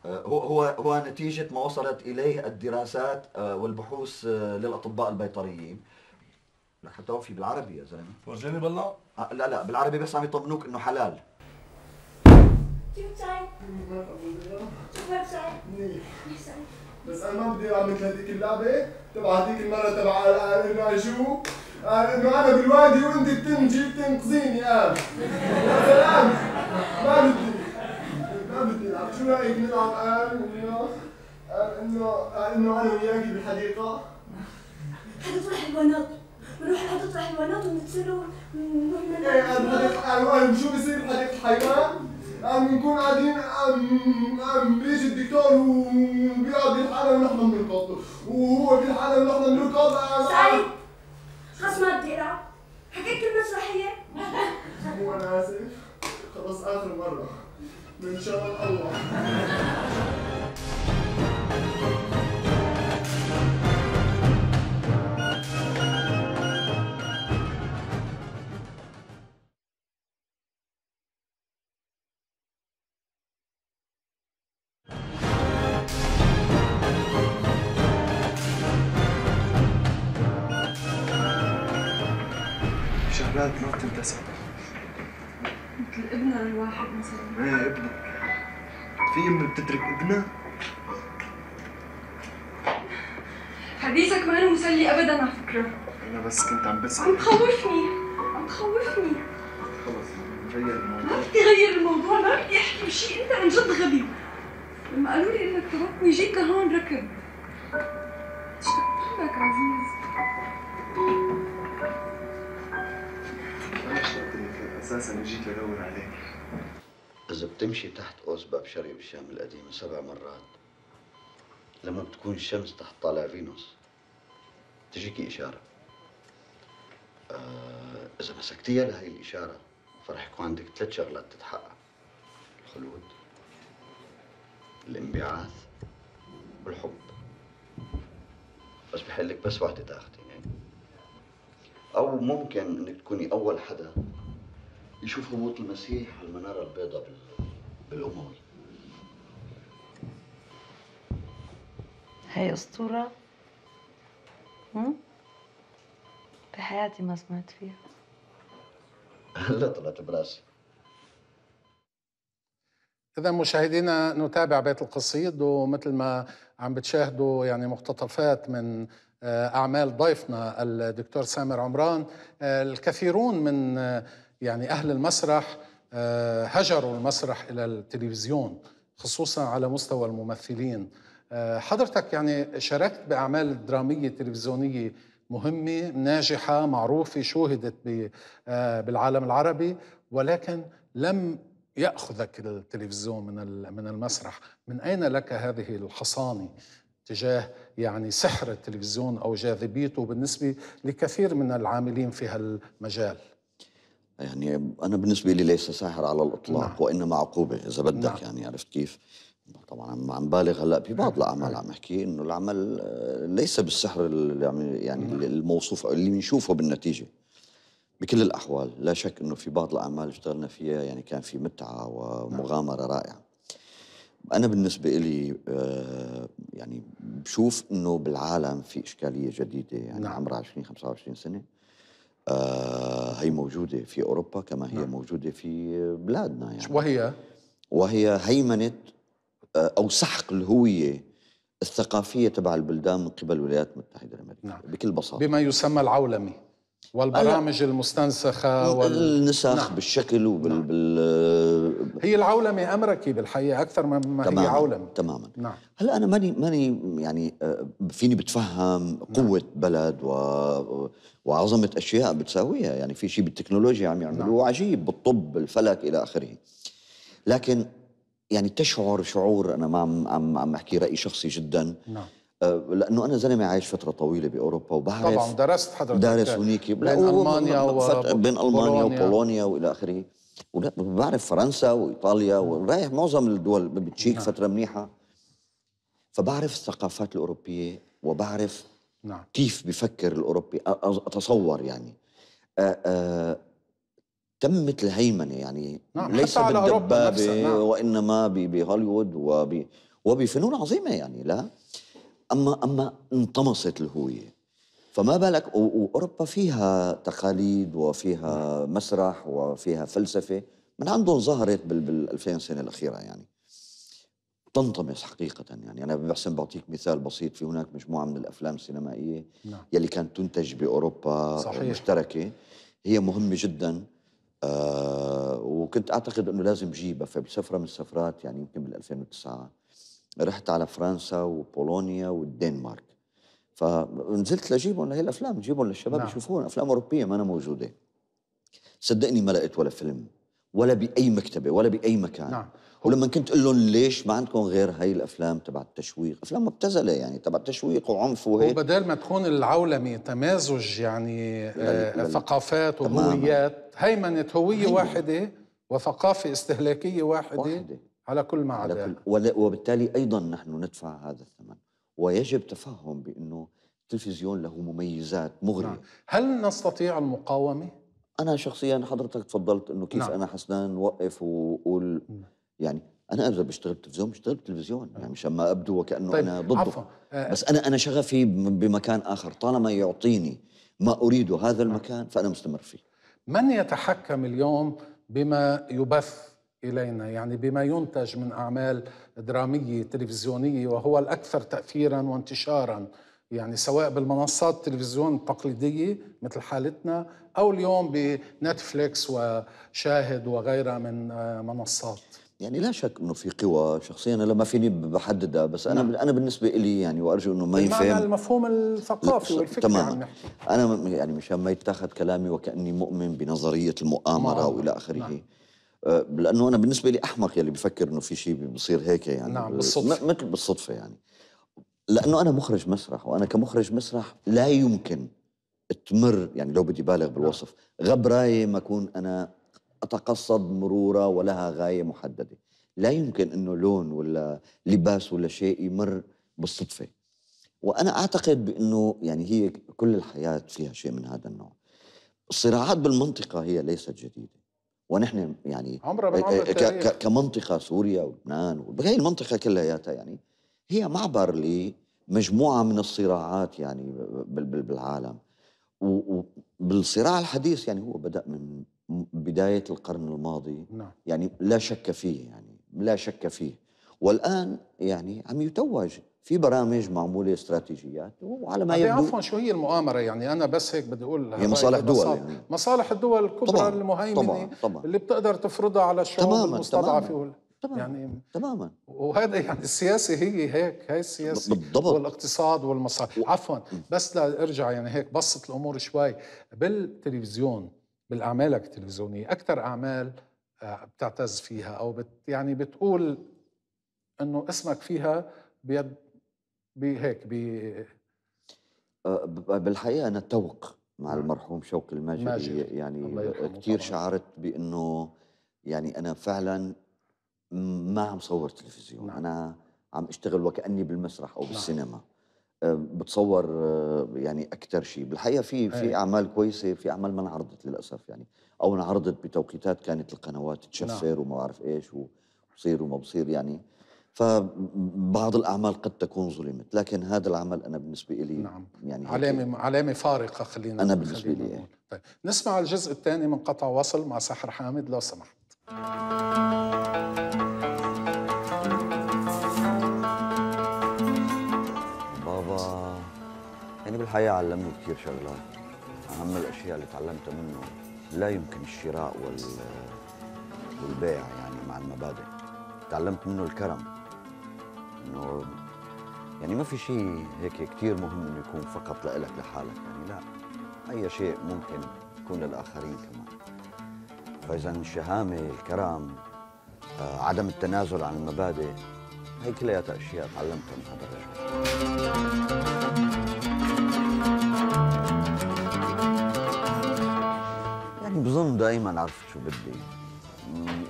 آه، هو هو هو نتيجة ما وصلت إليه الدراسات آه، والبحوث آه، للأطباء البيطريين لك حتى في بالعربي يا زلمة ورجاني بالله؟ لا لا بالعربي بس عم يطمنوك إنه حلال بس أنا بدي أعمل هذيك اللعبة تبع هذيك المرة تبع شو آه، انه انا بالوادي وانت بتنجي بتنقذيني انا يا سلام ما بدي ما بدي العب شو رايك نلعب الان آه، انه آه، انه انه انا وياكي بالحديقه حتطرح البنات بنروح حتطرح البنات ونتسلوا ايه الحديقه شو بصير بحديقه الحيوان؟ عم نكون قاعدين عم بيجي الدكتور وبيقعد يلحقنا ونحن بنركض وهو بيلحقنا ونحن بنركض سعيد بدي العب حكيت المسرحية مسرحية أنا آسف خلاص آخر مرة من شاء الله تدرك ابنه حديثك ما أنا مسلي أبدا على فكرة أنا بس كنت عم بس عم تخوفني عم تخوفني خلص غير الموضوع ما بدي غير الموضوع ما بدي أحكي بشيء أنت عن جد غبي لما قالوا لي إنك تركني جيت لهون ركب اشتقت لك عزيز أنا اشتقت لك أساسا جيت أدور عليك إذا بتمشي تحت باب شرق الشام القديمة سبع مرات لما بتكون الشمس تحت طالع فينوس تجيكي إشارة آه إذا مسكتيها لهي الإشارة فرح يكون عندك ثلاث شغلات تتحقق الخلود الانبعاث والحب بس بحلك بس وحدة تاخدي يعني أو ممكن إنك تكوني أول حدا يشوفوا موت المسيح على المنارة البيضاء بالأمور هي أسطورة بحياتي ما سمعت فيها لا طلعت براسي إذا مشاهدينا نتابع بيت القصيد ومثل ما عم بتشاهدوا يعني مقتطفات من آه، أعمال ضيفنا الدكتور سامر عمران آه، الكثيرون من آه، يعني أهل المسرح آه، هجروا المسرح إلى التلفزيون خصوصا على مستوى الممثلين آه، حضرتك يعني شاركت بأعمال درامية تلفزيونية مهمة ناجحة معروفة شوهدت آه، بالعالم العربي ولكن لم يأخذك التلفزيون من من المسرح من أين لك هذه الحصانة تجاه يعني سحر التلفزيون أو جاذبيته بالنسبة لكثير من العاملين في هالمجال يعني انا بالنسبه لي ليس ساحر على الاطلاق نعم. وانما عقوبه اذا بدك نعم. يعني عرفت كيف؟ طبعا عم بالغ هلا في بعض نعم. الاعمال عم احكي انه العمل آه، ليس بالسحر اللي عم يعني نعم. الموصوف اللي بنشوفه بالنتيجه بكل الاحوال لا شك انه في بعض الاعمال اشتغلنا فيها يعني كان في متعه نعم. ومغامره نعم. رائعه انا بالنسبه لي آه، يعني بشوف انه بالعالم في اشكاليه جديده يعني نعم. عمرها 20 25 سنه آه، هي موجودة في أوروبا كما هي نعم. موجودة في بلادنا يعني وهي؟ وهي هيمنة آه، أو سحق الهوية الثقافية تبع البلدان من قبل الولايات المتحدة الأمريكية نعم. بكل بساطة بما يسمى العولمي والبرامج المستنسخة وال... النسخ نعم. بالشكل وبال نعم. بال... هي العولمة أمركي بالحقيقة أكثر ما تماماً. هي عولمة تماما نعم هلا أنا ماني ماني يعني آه، فيني بتفهم نعم. قوة نعم. بلد و... وعظمة أشياء بتساويها يعني في شيء بالتكنولوجيا عم يعملوه نعم. عجيب بالطب بالفلك إلى آخره لكن يعني تشعر شعور أنا ما عم عم عم أحكي رأي شخصي جدا نعم آه، لانه انا زلمه عايش فتره طويله باوروبا وبعرف طبعا درست حضرتك دارس هنيك بين المانيا و... بين المانيا وبولونيا والى اخره وبعرف فرنسا وايطاليا ورايح معظم الدول بالتشيك نعم. فتره منيحه فبعرف الثقافات الاوروبيه وبعرف نعم. كيف بفكر الاوروبي اتصور يعني آآ آه، آآ آه، تمت الهيمنه يعني نعم. ليس بالدبابه نعم. وانما بهوليوود وب وبفنون عظيمه يعني لا اما اما انطمست الهويه فما بالك واوروبا فيها تقاليد وفيها مسرح وفيها فلسفه من عندهم ظهرت بال 2000 سنه الاخيره يعني تنطمس حقيقة يعني أنا بحسن بعطيك مثال بسيط في هناك مجموعة من الأفلام السينمائية نعم. يلي كانت تنتج بأوروبا صحيح. مشتركة هي مهمة جدا آه وكنت أعتقد أنه لازم جيبها فبسفرة من السفرات يعني يمكن بال 2009 رحت على فرنسا وبولونيا والدنمارك فنزلت لجيبهم لهي الافلام جيبهم للشباب نعم. يشوفون افلام اوروبيه ما أنا موجوده صدقني ما لقيت ولا فيلم ولا باي مكتبه ولا باي مكان نعم. ولما كنت اقول لهم ليش ما عندكم غير هاي الافلام تبع التشويق افلام مبتذله يعني تبع تشويق وعنف وهيك وبدال ما تكون العولمه تمازج يعني آه ثقافات وهويات هيمنه هويه واحده وثقافه استهلاكيه واحده, واحدة. على كل ما عدا كل... وبالتالي ايضا نحن ندفع هذا الثمن ويجب تفهم بانه التلفزيون له مميزات مغريه نعم. هل نستطيع المقاومه انا شخصيا حضرتك تفضلت انه كيف نعم. انا حسنان وقف وقول يعني انا اذا بشتغل تلفزيون بشتغل تلفزيون نعم. يعني مشان ما ابدو وكانه طيب انا ضده عفوا. آه. بس انا انا شغفي بمكان اخر طالما يعطيني ما اريده هذا نعم. المكان فانا مستمر فيه من يتحكم اليوم بما يبث إلينا يعني بما ينتج من أعمال درامية تلفزيونية وهو الأكثر تأثيرا وانتشارا يعني سواء بالمنصات التلفزيون التقليدية مثل حالتنا أو اليوم بنتفليكس وشاهد وغيرها من آه، منصات يعني لا شك انه في قوى شخصيا انا ما فيني بحددها بس انا نعم. انا بالنسبه لي يعني وارجو انه ما بمعنى المفهوم الثقافي والفكري تماما انا يعني مشان ما يتاخذ كلامي وكاني مؤمن بنظريه المؤامره والى اخره نعم. آه، لانه انا بالنسبه لي احمق يلي بفكر انه في شيء بيصير هيك يعني نعم آه، بالصدفه مثل بالصدفه يعني لانه انا مخرج مسرح وانا كمخرج مسرح لا يمكن تمر يعني لو بدي بالغ بالوصف غبرايه ما اكون انا اتقصد مروره ولها غايه محدده لا يمكن انه لون ولا لباس ولا شيء يمر بالصدفه وانا اعتقد بانه يعني هي كل الحياه فيها شيء من هذا النوع الصراعات بالمنطقه هي ليست جديده ونحن يعني عمرها إيه، إيه، كمنطقه سوريا ولبنان وباقي المنطقه كلياتها يعني هي معبر لمجموعه من الصراعات يعني بالعالم وبالصراع الحديث يعني هو بدا من بدايه القرن الماضي نعم. يعني لا شك فيه يعني لا شك فيه والان يعني عم يتوج في برامج معموله استراتيجيات وعلى ما يبدو عفوا شو هي المؤامره يعني انا بس هيك بدي اقول هي مصالح دول يعني. مصالح الدول الكبرى طبعًا المهيمنه طبعًا طبعًا اللي بتقدر تفرضها على الشعوب المستضعفه وال... تماما يعني تماما وهذا يعني السياسه هي هيك هي السياسه بالضبط والاقتصاد و... عفوا بس لارجع يعني هيك بسط الامور شوي بالتلفزيون بالاعمالك التلفزيونيه اكثر اعمال آه، بتعتز فيها او بت يعني بتقول انه اسمك فيها بيد بهيك أه، ب بالحقيقه انا توق مع نعم. المرحوم شوقي الماجري يعني كثير شعرت بانه يعني انا فعلا ما عم صور تلفزيون نعم. انا عم اشتغل وكاني بالمسرح او نعم. بالسينما أه، بتصور أه، يعني اكثر شيء بالحقيقه في في إيه. اعمال كويسه في اعمال ما انعرضت للاسف يعني او انعرضت بتوقيتات كانت القنوات تشفر وما بعرف ايش وبصير وما بصير يعني فبعض الاعمال قد تكون ظلمت لكن هذا العمل انا بالنسبه لي نعم يعني علامه علامه فارقه خلينا انا بالنسبه لي إيه. طيب نسمع الجزء الثاني من قطع وصل مع سحر حامد لو سمحت بابا يعني بالحقيقة علمني كثير شغلات اهم الاشياء اللي تعلمتها منه لا يمكن الشراء وال والبيع يعني مع المبادئ تعلمت منه الكرم انه يعني ما في شيء هيك كثير مهم انه يكون فقط لإلك لحالك يعني لا اي شيء ممكن يكون للاخرين كمان فاذا الشهامه الكرم آه، عدم التنازل عن المبادئ هي كلياتها اشياء تعلمتها من هذا الرجل يعني بظن دائما عرفت شو بدي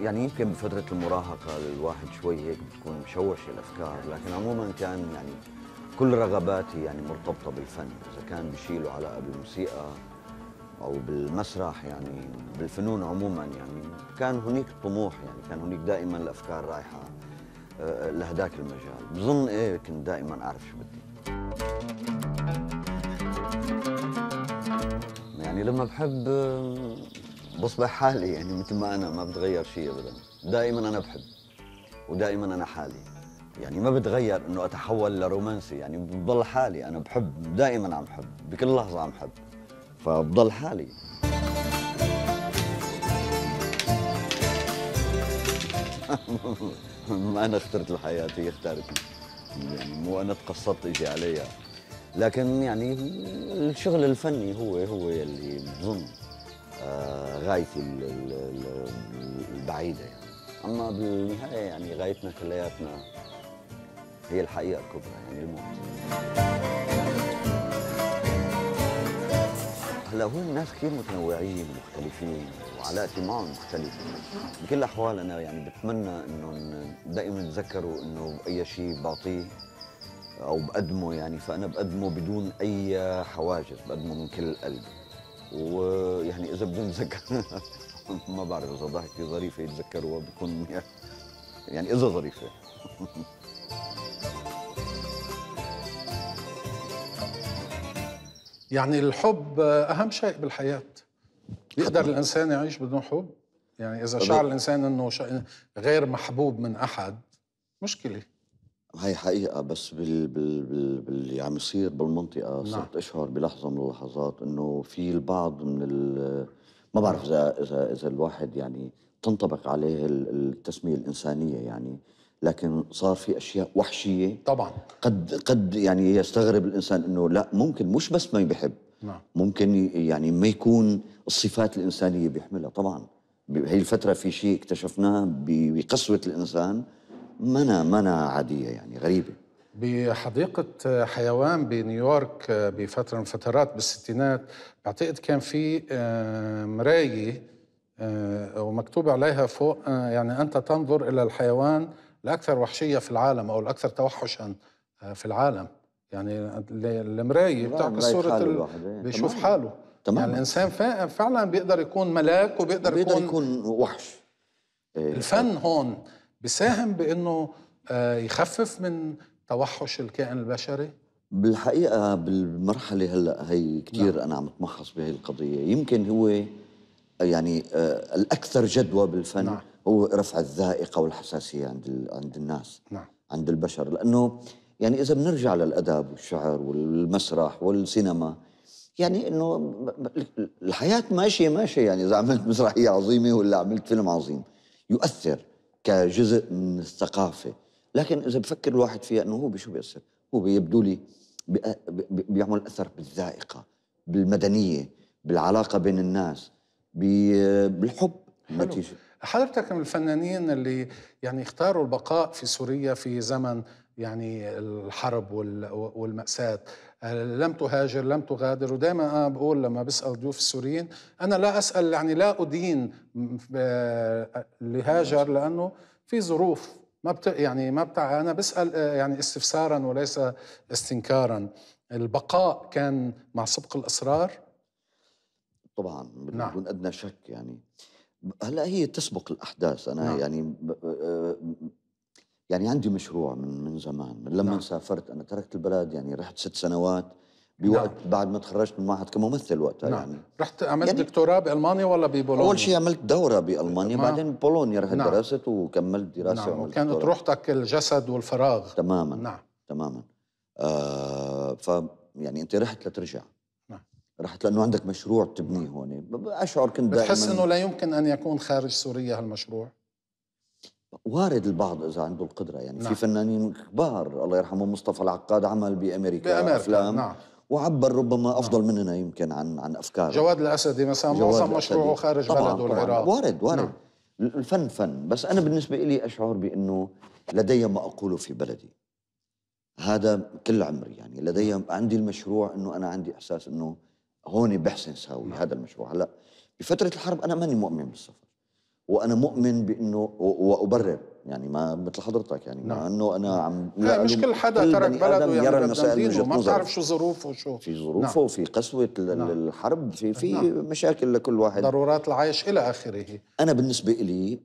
يعني يمكن بفتره المراهقه الواحد شوي هيك بتكون مشوش الافكار لكن عموما كان يعني كل رغباتي يعني مرتبطه بالفن اذا كان له علاقه بالموسيقى او بالمسرح يعني بالفنون عموما يعني كان هناك طموح يعني كان هناك دائما الافكار رايحه آه، لهداك المجال بظن ايه كنت دائما اعرف شو بدي يعني لما بحب آه، بصبح حالي يعني مثل ما انا ما بتغير شيء ابدا دائما انا بحب ودائما انا حالي يعني ما بتغير انه اتحول لرومانسي يعني بضل حالي انا بحب دائما عم بحب بكل لحظه عم بحب فبضل حالي ما انا اخترت الحياه هي اختارتني يعني مو انا تقصدت اجي عليها لكن يعني الشغل الفني هو هو اللي بظن آه، غايتي البعيده يعني اما بالنهايه يعني غايتنا كلياتنا هي الحقيقه الكبرى يعني الموت هلا هو الناس كثير متنوعين ومختلفين وعلاقتي معهم مختلفه بكل الاحوال انا يعني بتمنى انهم دائما يتذكروا انه باي شيء بعطيه او بقدمه يعني فانا بقدمه بدون اي حواجز بقدمه من كل قلبي ويعني اذا بدون نتذكر ما بعرف اذا ضحكه ظريفه يتذكروها بكون يعني اذا ظريفه يعني الحب اهم شيء بالحياه يقدر الانسان يعيش بدون حب يعني اذا شعر الانسان انه غير محبوب من احد مشكله هاي حقيقة بس بال بال بال باللي يعني عم يصير بالمنطقة نعم. صرت أشعر بلحظة من اللحظات إنه في البعض من ال ما بعرف إذا إذا إذا الواحد يعني تنطبق عليه التسمية الإنسانية يعني لكن صار في أشياء وحشية طبعا قد قد يعني يستغرب الإنسان إنه لا ممكن مش بس ما بيحب نعم. ممكن يعني ما يكون الصفات الإنسانية بيحملها طبعا بهي الفترة في شيء اكتشفناه بقسوة الإنسان منا منا عادية يعني غريبة بحديقة حيوان بنيويورك بفترة من الفترات بالستينات بعتقد كان في آه، مراية آه، ومكتوب عليها فوق آه، يعني أنت تنظر إلى الحيوان الأكثر وحشية في العالم أو الأكثر توحشا في العالم يعني المراية نعم، بتعكس صورة بيشوف تمام. حاله تمام. يعني الإنسان فعلا بيقدر يكون ملاك وبيقدر بيقدر يكون, يكون وحش إيه، الفن هون بيساهم بانه آه، يخفف من توحش الكائن البشري بالحقيقه بالمرحله هلا هي كثير نعم. انا عم اتمحص بهي القضيه يمكن هو يعني آه، الاكثر جدوى بالفن نعم. هو رفع الذائقه والحساسيه عند عند الناس نعم. عند البشر لانه يعني اذا بنرجع للادب والشعر والمسرح والسينما يعني انه الحياه ماشيه ماشيه يعني اذا عملت مسرحيه عظيمه ولا عملت فيلم عظيم يؤثر كجزء من الثقافه لكن اذا بفكر الواحد فيها انه هو بشو بيأثر هو بيبدو لي بيعمل اثر بالذائقه بالمدنيه بالعلاقه بين الناس بالحب حلو. حضرتك من الفنانين اللي يعني اختاروا البقاء في سوريا في زمن يعني الحرب والمأساة لم تهاجر لم تغادر ودائما انا بقول لما بسال ضيوف السوريين انا لا اسال يعني لا ادين اللي هاجر لانه في ظروف ما بت يعني ما بتاع انا بسال يعني استفسارا وليس استنكارا البقاء كان مع سبق الاصرار طبعا بدون نعم. ادنى شك يعني هلا هي تسبق الاحداث انا نعم. يعني يعني عندي مشروع من من زمان من لما نعم. سافرت انا تركت البلد يعني رحت ست سنوات نعم. بوقت نعم. بعد ما تخرجت من المعهد كممثل وقتها نعم. يعني رحت عملت يعني دكتوراه بالمانيا ولا ببولونيا؟ اول شيء عملت دوره بالمانيا ما. بعدين بولونيا رحت نعم. درست وكملت دراسه نعم. وكانت روحتك الجسد والفراغ تماما نعم تماما آه ف يعني انت رحت لترجع نعم رحت لانه عندك مشروع تبنيه هون نعم. اشعر كنت دائما بتحس انه لا يمكن ان يكون خارج سوريا هالمشروع؟ وارد البعض اذا عنده القدره يعني نعم. في فنانين كبار الله يرحمه مصطفى العقاد عمل بامريكا, بأمريكا افلام نعم. وعبر ربما نعم. افضل نعم. مننا يمكن عن عن افكاره جواد الاسدي مثلا معظم مشروعه خارج طبعاً بلده طبعاً العراق وارد وارد نعم. الفن فن بس انا بالنسبه لي اشعر بانه لدي ما اقوله في بلدي هذا كل عمري يعني لدي نعم. عندي المشروع انه انا عندي احساس انه هون بحسن ساوي نعم. هذا المشروع هلا بفتره الحرب انا ماني مؤمن بالسفر وانا مؤمن بانه وابرر يعني ما مثل حضرتك يعني نعم. مع انه انا عم لا مش كل حدا ترك بلده يرى المسائل من ما بتعرف شو ظروفه وشو في نعم. ظروفه نعم. في قسوه نعم. الحرب في في نعم. مشاكل لكل واحد ضرورات العيش الى اخره انا بالنسبه لي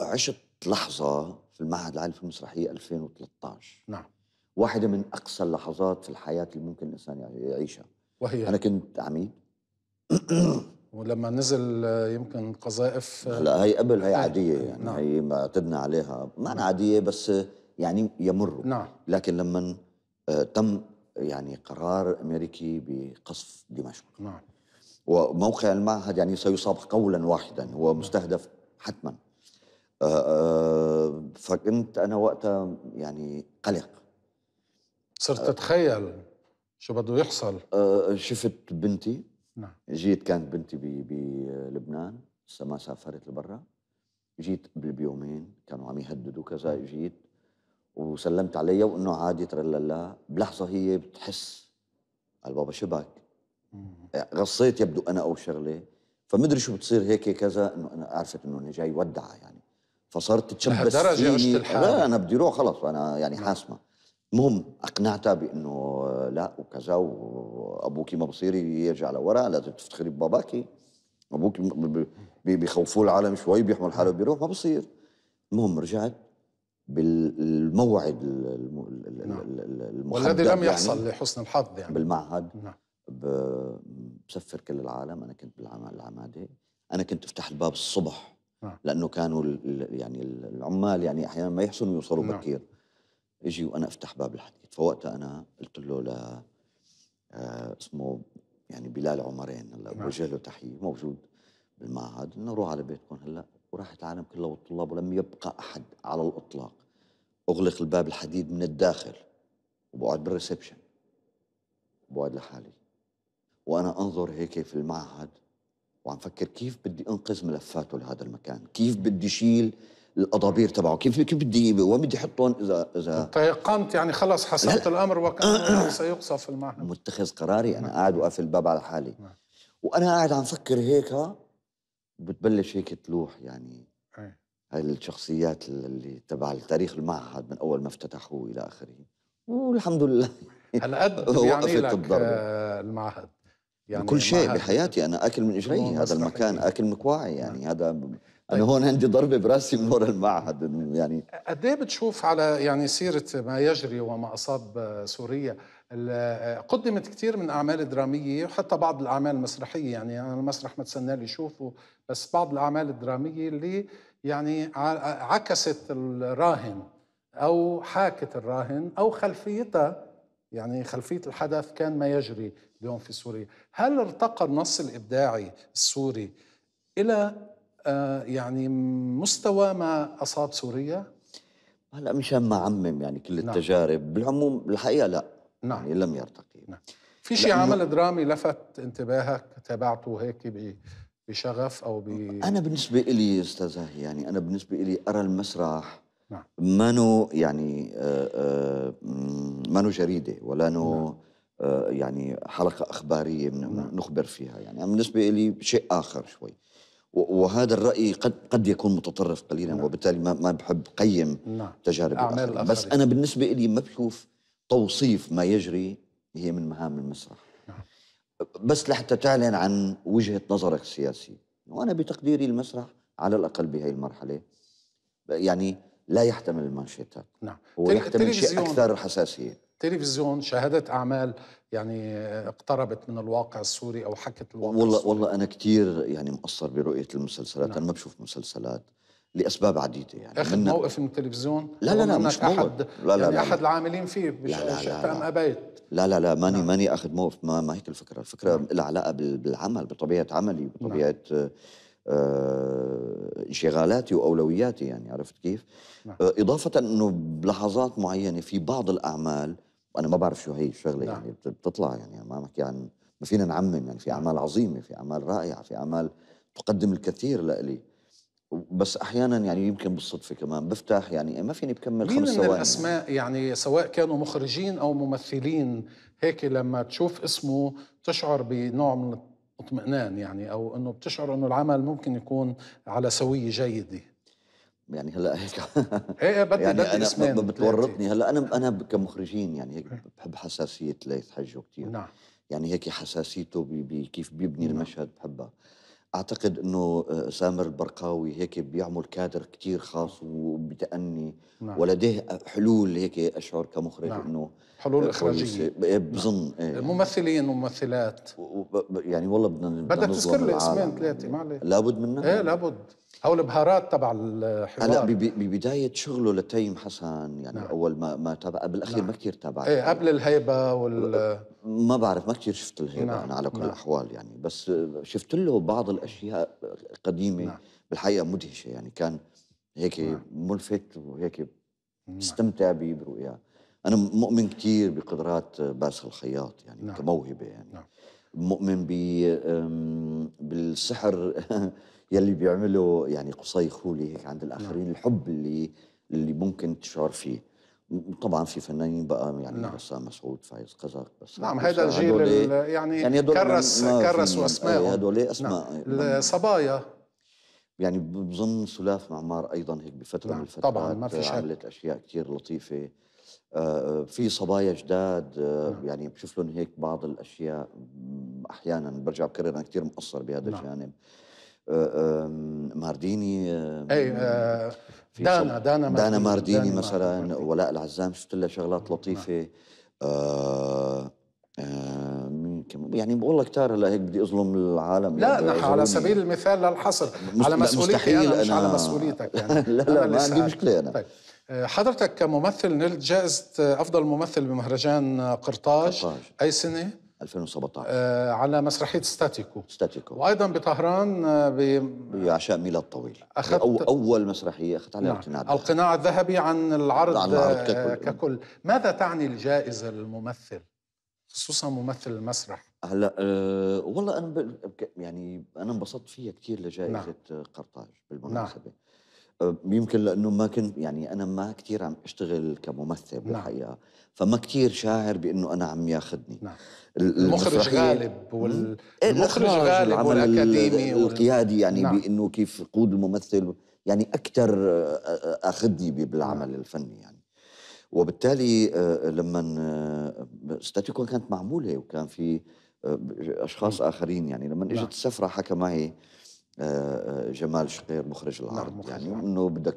عشت لحظه في المعهد العالي في المسرحيه 2013 نعم واحده من اقصى اللحظات في الحياه اللي ممكن الانسان يعيشها وهي انا كنت عميد ولما نزل يمكن قذائف هلا هي قبل هي آه، عاديه يعني نعم. هي ما اعتدنا عليها ما نعم. عاديه بس يعني يمر نعم. لكن لما آه، تم يعني قرار امريكي بقصف دمشق نعم وموقع المعهد يعني سيصاب قولا واحدا هو نعم. مستهدف حتما آه، فكنت انا وقتها يعني قلق صرت تتخيل شو بده يحصل شفت بنتي نعم جيت كانت بنتي بلبنان لسه ما سافرت لبرا جيت قبل بيومين كانوا عم يهددوا كذا نعم. جيت وسلمت عليها وانه عادي ترللا بلحظه هي بتحس قال بابا شبك إيه، غصيت يبدو انا او شغله فمدري شو بتصير هيك كذا انه انا عرفت انه انا جاي ودعها يعني فصارت تتشبث لهالدرجه عشت الحال لا انا بدي روح خلص انا يعني نعم. حاسمه المهم اقنعتها بانه لا وكذا وابوكي ما بصير يرجع لورا لازم تفتخري بباباكي ابوك بيخوفوه العالم شوي بيحمل حاله بيروح ما بصير المهم رجعت بالموعد نعم. المحدد والذي لم يعني. يحصل يعني لحسن الحظ يعني بالمعهد نعم بسفر كل العالم انا كنت بالعماده انا كنت افتح الباب الصبح نعم لانه كانوا يعني العمال يعني احيانا ما يحسنوا يوصلوا نعم بكير اجي وانا افتح باب الحديد فوقتها انا قلت له ل آه، اسمه يعني بلال عمرين هلا بوجه نعم. له تحيه موجود بالمعهد انه روح على بيتكم هلا وراحت العالم كلها والطلاب ولم يبقى احد على الاطلاق اغلق الباب الحديد من الداخل وبقعد بالريسبشن بقعد لحالي وانا انظر هيك في المعهد وعم فكر كيف بدي انقذ ملفاته لهذا المكان كيف بدي شيل الاضابير تبعه كيف كيف بدي وين بدي احطهم اذا اذا تيقنت يعني خلص حسبت الامر وكان سيقصف المعنى متخذ قراري انا نعم. قاعد وقافل الباب على حالي نعم. وانا قاعد عم فكر هيك بتبلش هيك تلوح يعني إيه. هاي الشخصيات اللي تبع التاريخ المعهد من اول ما افتتحوه الى اخره والحمد لله هالقد يعني لك الضربة. آه، المعهد يعني كل شيء بحياتي انا اكل من اجري هذا المكان اكل مكواعي يعني هذا انا طيب. هون عندي ضربه براسي من ورا المعهد انه يعني قد ايه بتشوف على يعني سيره ما يجري وما اصاب سوريا قدمت كثير من اعمال دراميه وحتى بعض الاعمال المسرحيه يعني انا المسرح ما تسنى لي شوفه بس بعض الاعمال الدراميه اللي يعني عكست الراهن او حاكت الراهن او خلفيتها يعني خلفيه الحدث كان ما يجري اليوم في سوريا هل ارتقى النص الابداعي السوري الى آه، يعني مستوى ما اصاب سوريا هلا مشان ما عمم يعني كل نعم. التجارب نعم. بالعموم الحقيقه لا نعم يعني لم يرتقي نعم. في شيء عمل درامي لفت انتباهك تابعته هيك بشغف او ب انا بالنسبه لي استاذ يعني انا بالنسبه لي ارى المسرح نعم. مانو يعني آه، آه، مانو جريده ولا نو نعم. يعني حلقه اخباريه نعم. نخبر فيها يعني بالنسبه لي شيء اخر شوي وهذا الرأي قد قد يكون متطرف قليلا نعم. وبالتالي ما ما بحب قيم نعم. تجارب أعمال الآخرين. بس أنا بالنسبة لي ما بشوف توصيف ما يجري هي من مهام المسرح نعم. بس لحتى تعلن عن وجهة نظرك السياسية وأنا بتقديري المسرح على الأقل بهي المرحلة يعني لا يحتمل المانشيتات نعم ويحتمل شيء أكثر حساسية التلفزيون شاهدت اعمال يعني آه، اقتربت من الواقع السوري او حكت الواقع والله السوري. والله انا كثير يعني مقصر برؤيه المسلسلات نعم. انا ما بشوف مسلسلات لاسباب عديده يعني اخذ موقف من التلفزيون لا لا لا مش احد لا لا يعني لا احد لا العاملين فيه بش... لا لا لا ام ابيت لا لا لا ماني نعم. ماني اخذ موقف ما, ما هيك الفكره الفكره نعم. لها علاقه بالعمل بطبيعه عملي نعم. بطبيعه نعم. انشغالاتي واولوياتي يعني عرفت كيف؟ نعم. اضافه انه بلحظات معينه في بعض الاعمال وانا ما بعرف شو هي الشغله نعم. يعني بتطلع يعني ما بحكي عن ما فينا نعمم يعني في اعمال عظيمه في اعمال رائعه في اعمال تقدم الكثير لإلي بس احيانا يعني يمكن بالصدفه كمان بفتح يعني ما فيني بكمل خمس ثواني من الاسماء يعني. يعني سواء كانوا مخرجين او ممثلين هيك لما تشوف اسمه تشعر بنوع من اطمئنان يعني او انه بتشعر انه العمل ممكن يكون على سويه جيده يعني هلا هيك إيه،, ايه بدي يعني بدي انا بتورطني هلا انا انا كمخرجين يعني هيك إيه. بحب حساسيه ليث حجه كثير نعم يعني هيك حساسيته بكيف بيبني نعم. المشهد بحبها اعتقد انه آه، سامر البرقاوي هيك بيعمل كادر كتير خاص وبتأني نعم. ولديه حلول هيك اشعر كمخرج نعم. انه حلول آه، اخراجيه إيه، نعم. بظن نعم. إيه. ممثلين وممثلات يعني والله بدنا بدك تذكر لي اسمين ثلاثه معلش لابد منها ايه لابد او البهارات تبع الحوار هلا ببدايه شغله لتيم حسن يعني نعم. اول ما ما تابع بالاخير نعم. ما كثير تابع ايه قبل الهيبه وال ما بعرف ما كثير شفت الهيبه نعم. انا على كل نعم. الاحوال يعني بس شفت له بعض اشياء قديمه نعم. بالحقيقه مدهشه يعني كان هيك نعم. ملفت وهيك بستمتع نعم. برؤياه انا مؤمن كثير بقدرات باسل الخياط يعني نعم. كموهبه يعني نعم. مؤمن ب بالسحر يلي بيعمله يعني قصي خولي هيك عند الاخرين نعم. الحب اللي اللي ممكن تشعر فيه طبعا في فنانين بقى يعني نعم. بس مسعود فايز قزق بس نعم هذا الجيل يعني, يعني كرس كرس واسماء هدول نعم، اسماء نعم. صبايا يعني, يعني بظن سلاف معمار ايضا هيك بفتره نعم. من الفترات طبعا ما في شك عملت اشياء كثير لطيفه آه في صبايا جداد آه، نعم. يعني بشوف لهم هيك بعض الاشياء احيانا برجع بكرر انا كثير مقصر بهذا نعم. الجانب آه، مارديني اي آه، دانا دانا مارديني دانا مارديني مثلا ولاء العزام شفت لها شغلات لطيفه نعم. آه آه يعني والله كثار هلا هيك بدي اظلم العالم لا نحن يعني، على سبيل المثال للحصر على مسؤوليتي انا مش أنا على مسؤوليتك يعني لا لا ما عندي مشكله انا طيب. آه، حضرتك كممثل نلت جائزة أفضل ممثل بمهرجان قرطاج, قرطاج. أي سنة؟ 2017 آه، على مسرحيه ستاتيكو ستاتيكو وايضا بطهران آه، ب... بعشاء ميلاد طويل أخذت... أو اول مسرحيه اخذت عليها نعم. القناع الذهبي القناع الذهبي عن العرض, عن العرض آه، ككل. ككل ماذا تعني الجائزه للممثل خصوصا ممثل المسرح هلا أه والله انا ب... يعني انا انبسطت فيها كثير لجائزه نعم. قرطاج نعم. بالمناسبه نعم. يمكن لانه ما كنت يعني انا ما كثير عم اشتغل كممثل نعم. بالحقيقه فما كثير شاعر بانه انا عم ياخذني نعم. المخرج غالب وال... المخرج إيه، غالب والاكاديمي القيادي يعني نعم. بانه كيف قود الممثل يعني اكثر اخذني بالعمل نعم. الفني يعني وبالتالي لما ستاتيكون كانت معموله وكان في اشخاص اخرين يعني لما اجت نعم. السفره حكى معي آه، آه، جمال شقير مخرج العرض نعم يعني انه بدك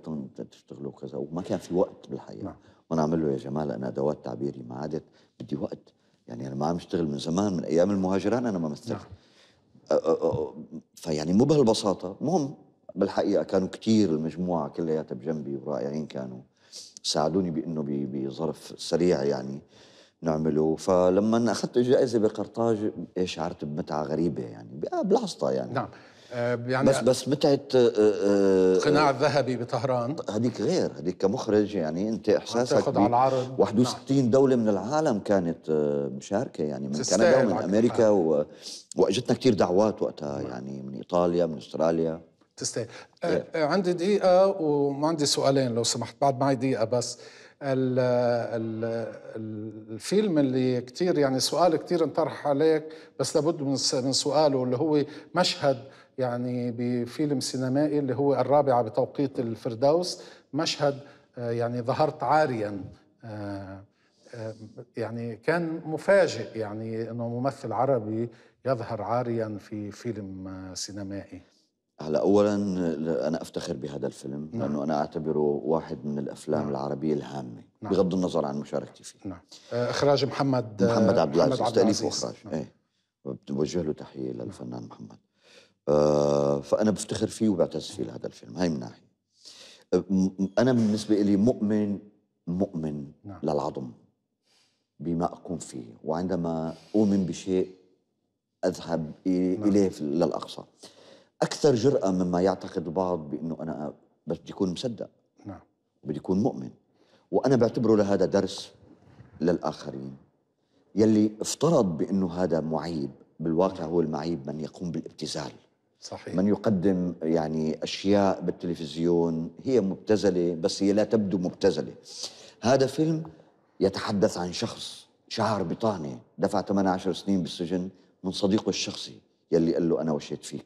تشتغلوا كذا وما كان في وقت بالحقيقه نعم. وانا عمل له يا جمال انا ادوات تعبيري ما عادت بدي وقت يعني انا ما عم اشتغل من زمان من ايام المهاجران انا ما مثلت نعم. فيعني مو بهالبساطه المهم بالحقيقه كانوا كثير المجموعه كلياتها بجنبي ورائعين كانوا ساعدوني بانه بظرف سريع يعني نعمله فلما اخذت الجائزه بقرطاج شعرت بمتعه غريبه يعني آه، بلحظتها يعني نعم آه، يعني بس بس متعه آه، آه، القناع الذهبي بطهران هذيك غير هذيك كمخرج يعني انت احساسك تاخذ على العرض 61 نعم. دوله من العالم كانت مشاركه يعني من كندا ومن امريكا و... واجتنا كثير دعوات وقتها نعم. يعني من ايطاليا من استراليا تستاهل إيه. عندي دقيقه وعندي سؤالين لو سمحت بعد معي دقيقه بس الـ الـ الفيلم اللي كثير يعني سؤال كثير انطرح عليك بس لابد من من سؤاله اللي هو مشهد يعني بفيلم سينمائي اللي هو الرابعة بتوقيت الفردوس مشهد آه، يعني ظهرت عاريا آه، آه، يعني كان مفاجئ يعني انه ممثل عربي يظهر عاريا في فيلم سينمائي هلا اولا انا افتخر بهذا الفيلم نعم. لانه انا اعتبره واحد من الافلام نعم. العربيه الهامه نعم. بغض النظر عن مشاركتي فيه نعم اخراج محمد محمد عبد العزيز تاليف واخراج نعم. ايه بوجه له تحيه للفنان محمد آه، فانا بفتخر فيه وبعتز فيه لهذا الفيلم هاي من ناحيه آه، انا بالنسبه لي مؤمن مؤمن نعم. للعظم بما اكون فيه وعندما اؤمن بشيء اذهب نعم. اليه للاقصى اكثر جراه مما يعتقد البعض بانه انا بس بدي اكون مصدق نعم بدي اكون مؤمن وانا بعتبره لهذا درس للاخرين يلي افترض بانه هذا معيب بالواقع هو المعيب من يقوم بالابتذال صحيح. من يقدم يعني أشياء بالتلفزيون هي مبتذلة بس هي لا تبدو مبتذلة هذا فيلم يتحدث عن شخص شعر بطانة دفع 18 سنين بالسجن من صديقه الشخصي يلي قال له أنا وشيت فيك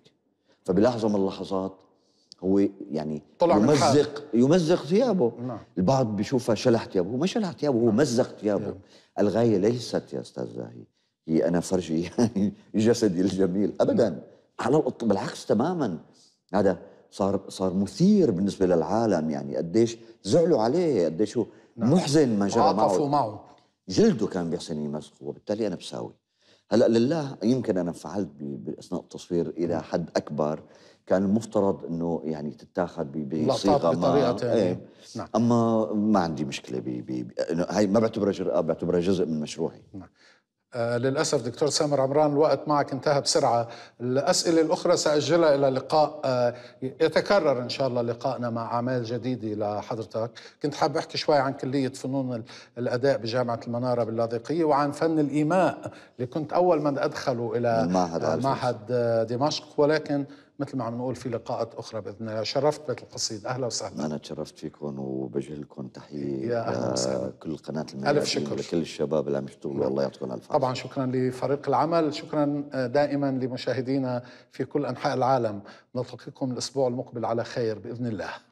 فبلحظة من اللحظات هو يعني طلع يمزق من يمزق ثيابه نعم. البعض بيشوفها شلح ثيابه هو ما شلح ثيابه هو نعم. مزق ثيابه نعم. الغاية ليست يا أستاذ زاهي هي أنا فرجي يعني جسدي الجميل أبدا نعم. على الأط... بالعكس تماما هذا صار صار مثير بالنسبه للعالم يعني قديش زعلوا عليه قديش هو نعم. محزن ما جرى معه عاطفوا معه جلده كان بيحسن يمزقه وبالتالي انا بساوي هلا لله يمكن انا انفعلت باثناء التصوير الى نعم. حد اكبر كان المفترض انه يعني تتاخذ بصيغه ما ايه. نعم. اما ما عندي مشكله ب... ب... هاي ما بعتبرها جرأه بعتبرها جزء من مشروعي نعم. آه، للأسف دكتور سامر عمران الوقت معك انتهى بسرعة الأسئلة الأخرى سأجلها إلى لقاء آه، يتكرر إن شاء الله لقائنا مع أعمال جديدة لحضرتك كنت حاب أحكي شوي عن كلية فنون الأداء بجامعة المنارة باللاذقية وعن فن الإيماء اللي كنت أول من أدخله إلى آه، معهد دمشق ولكن مثل ما عم نقول في لقاءات أخرى بإذن الله شرفت بيت القصيد أهلا وسهلا أنا تشرفت فيكم وبجهل لكم تحية يا أهلا وسهلا كل قناة الميلاد ألف شكر لكل الشباب اللي عم يشتغلوا الله يعطيكم ألف طبعا شكرا لفريق العمل شكرا آه، دائما لمشاهدينا في كل أنحاء العالم نلتقيكم الأسبوع المقبل على خير بإذن الله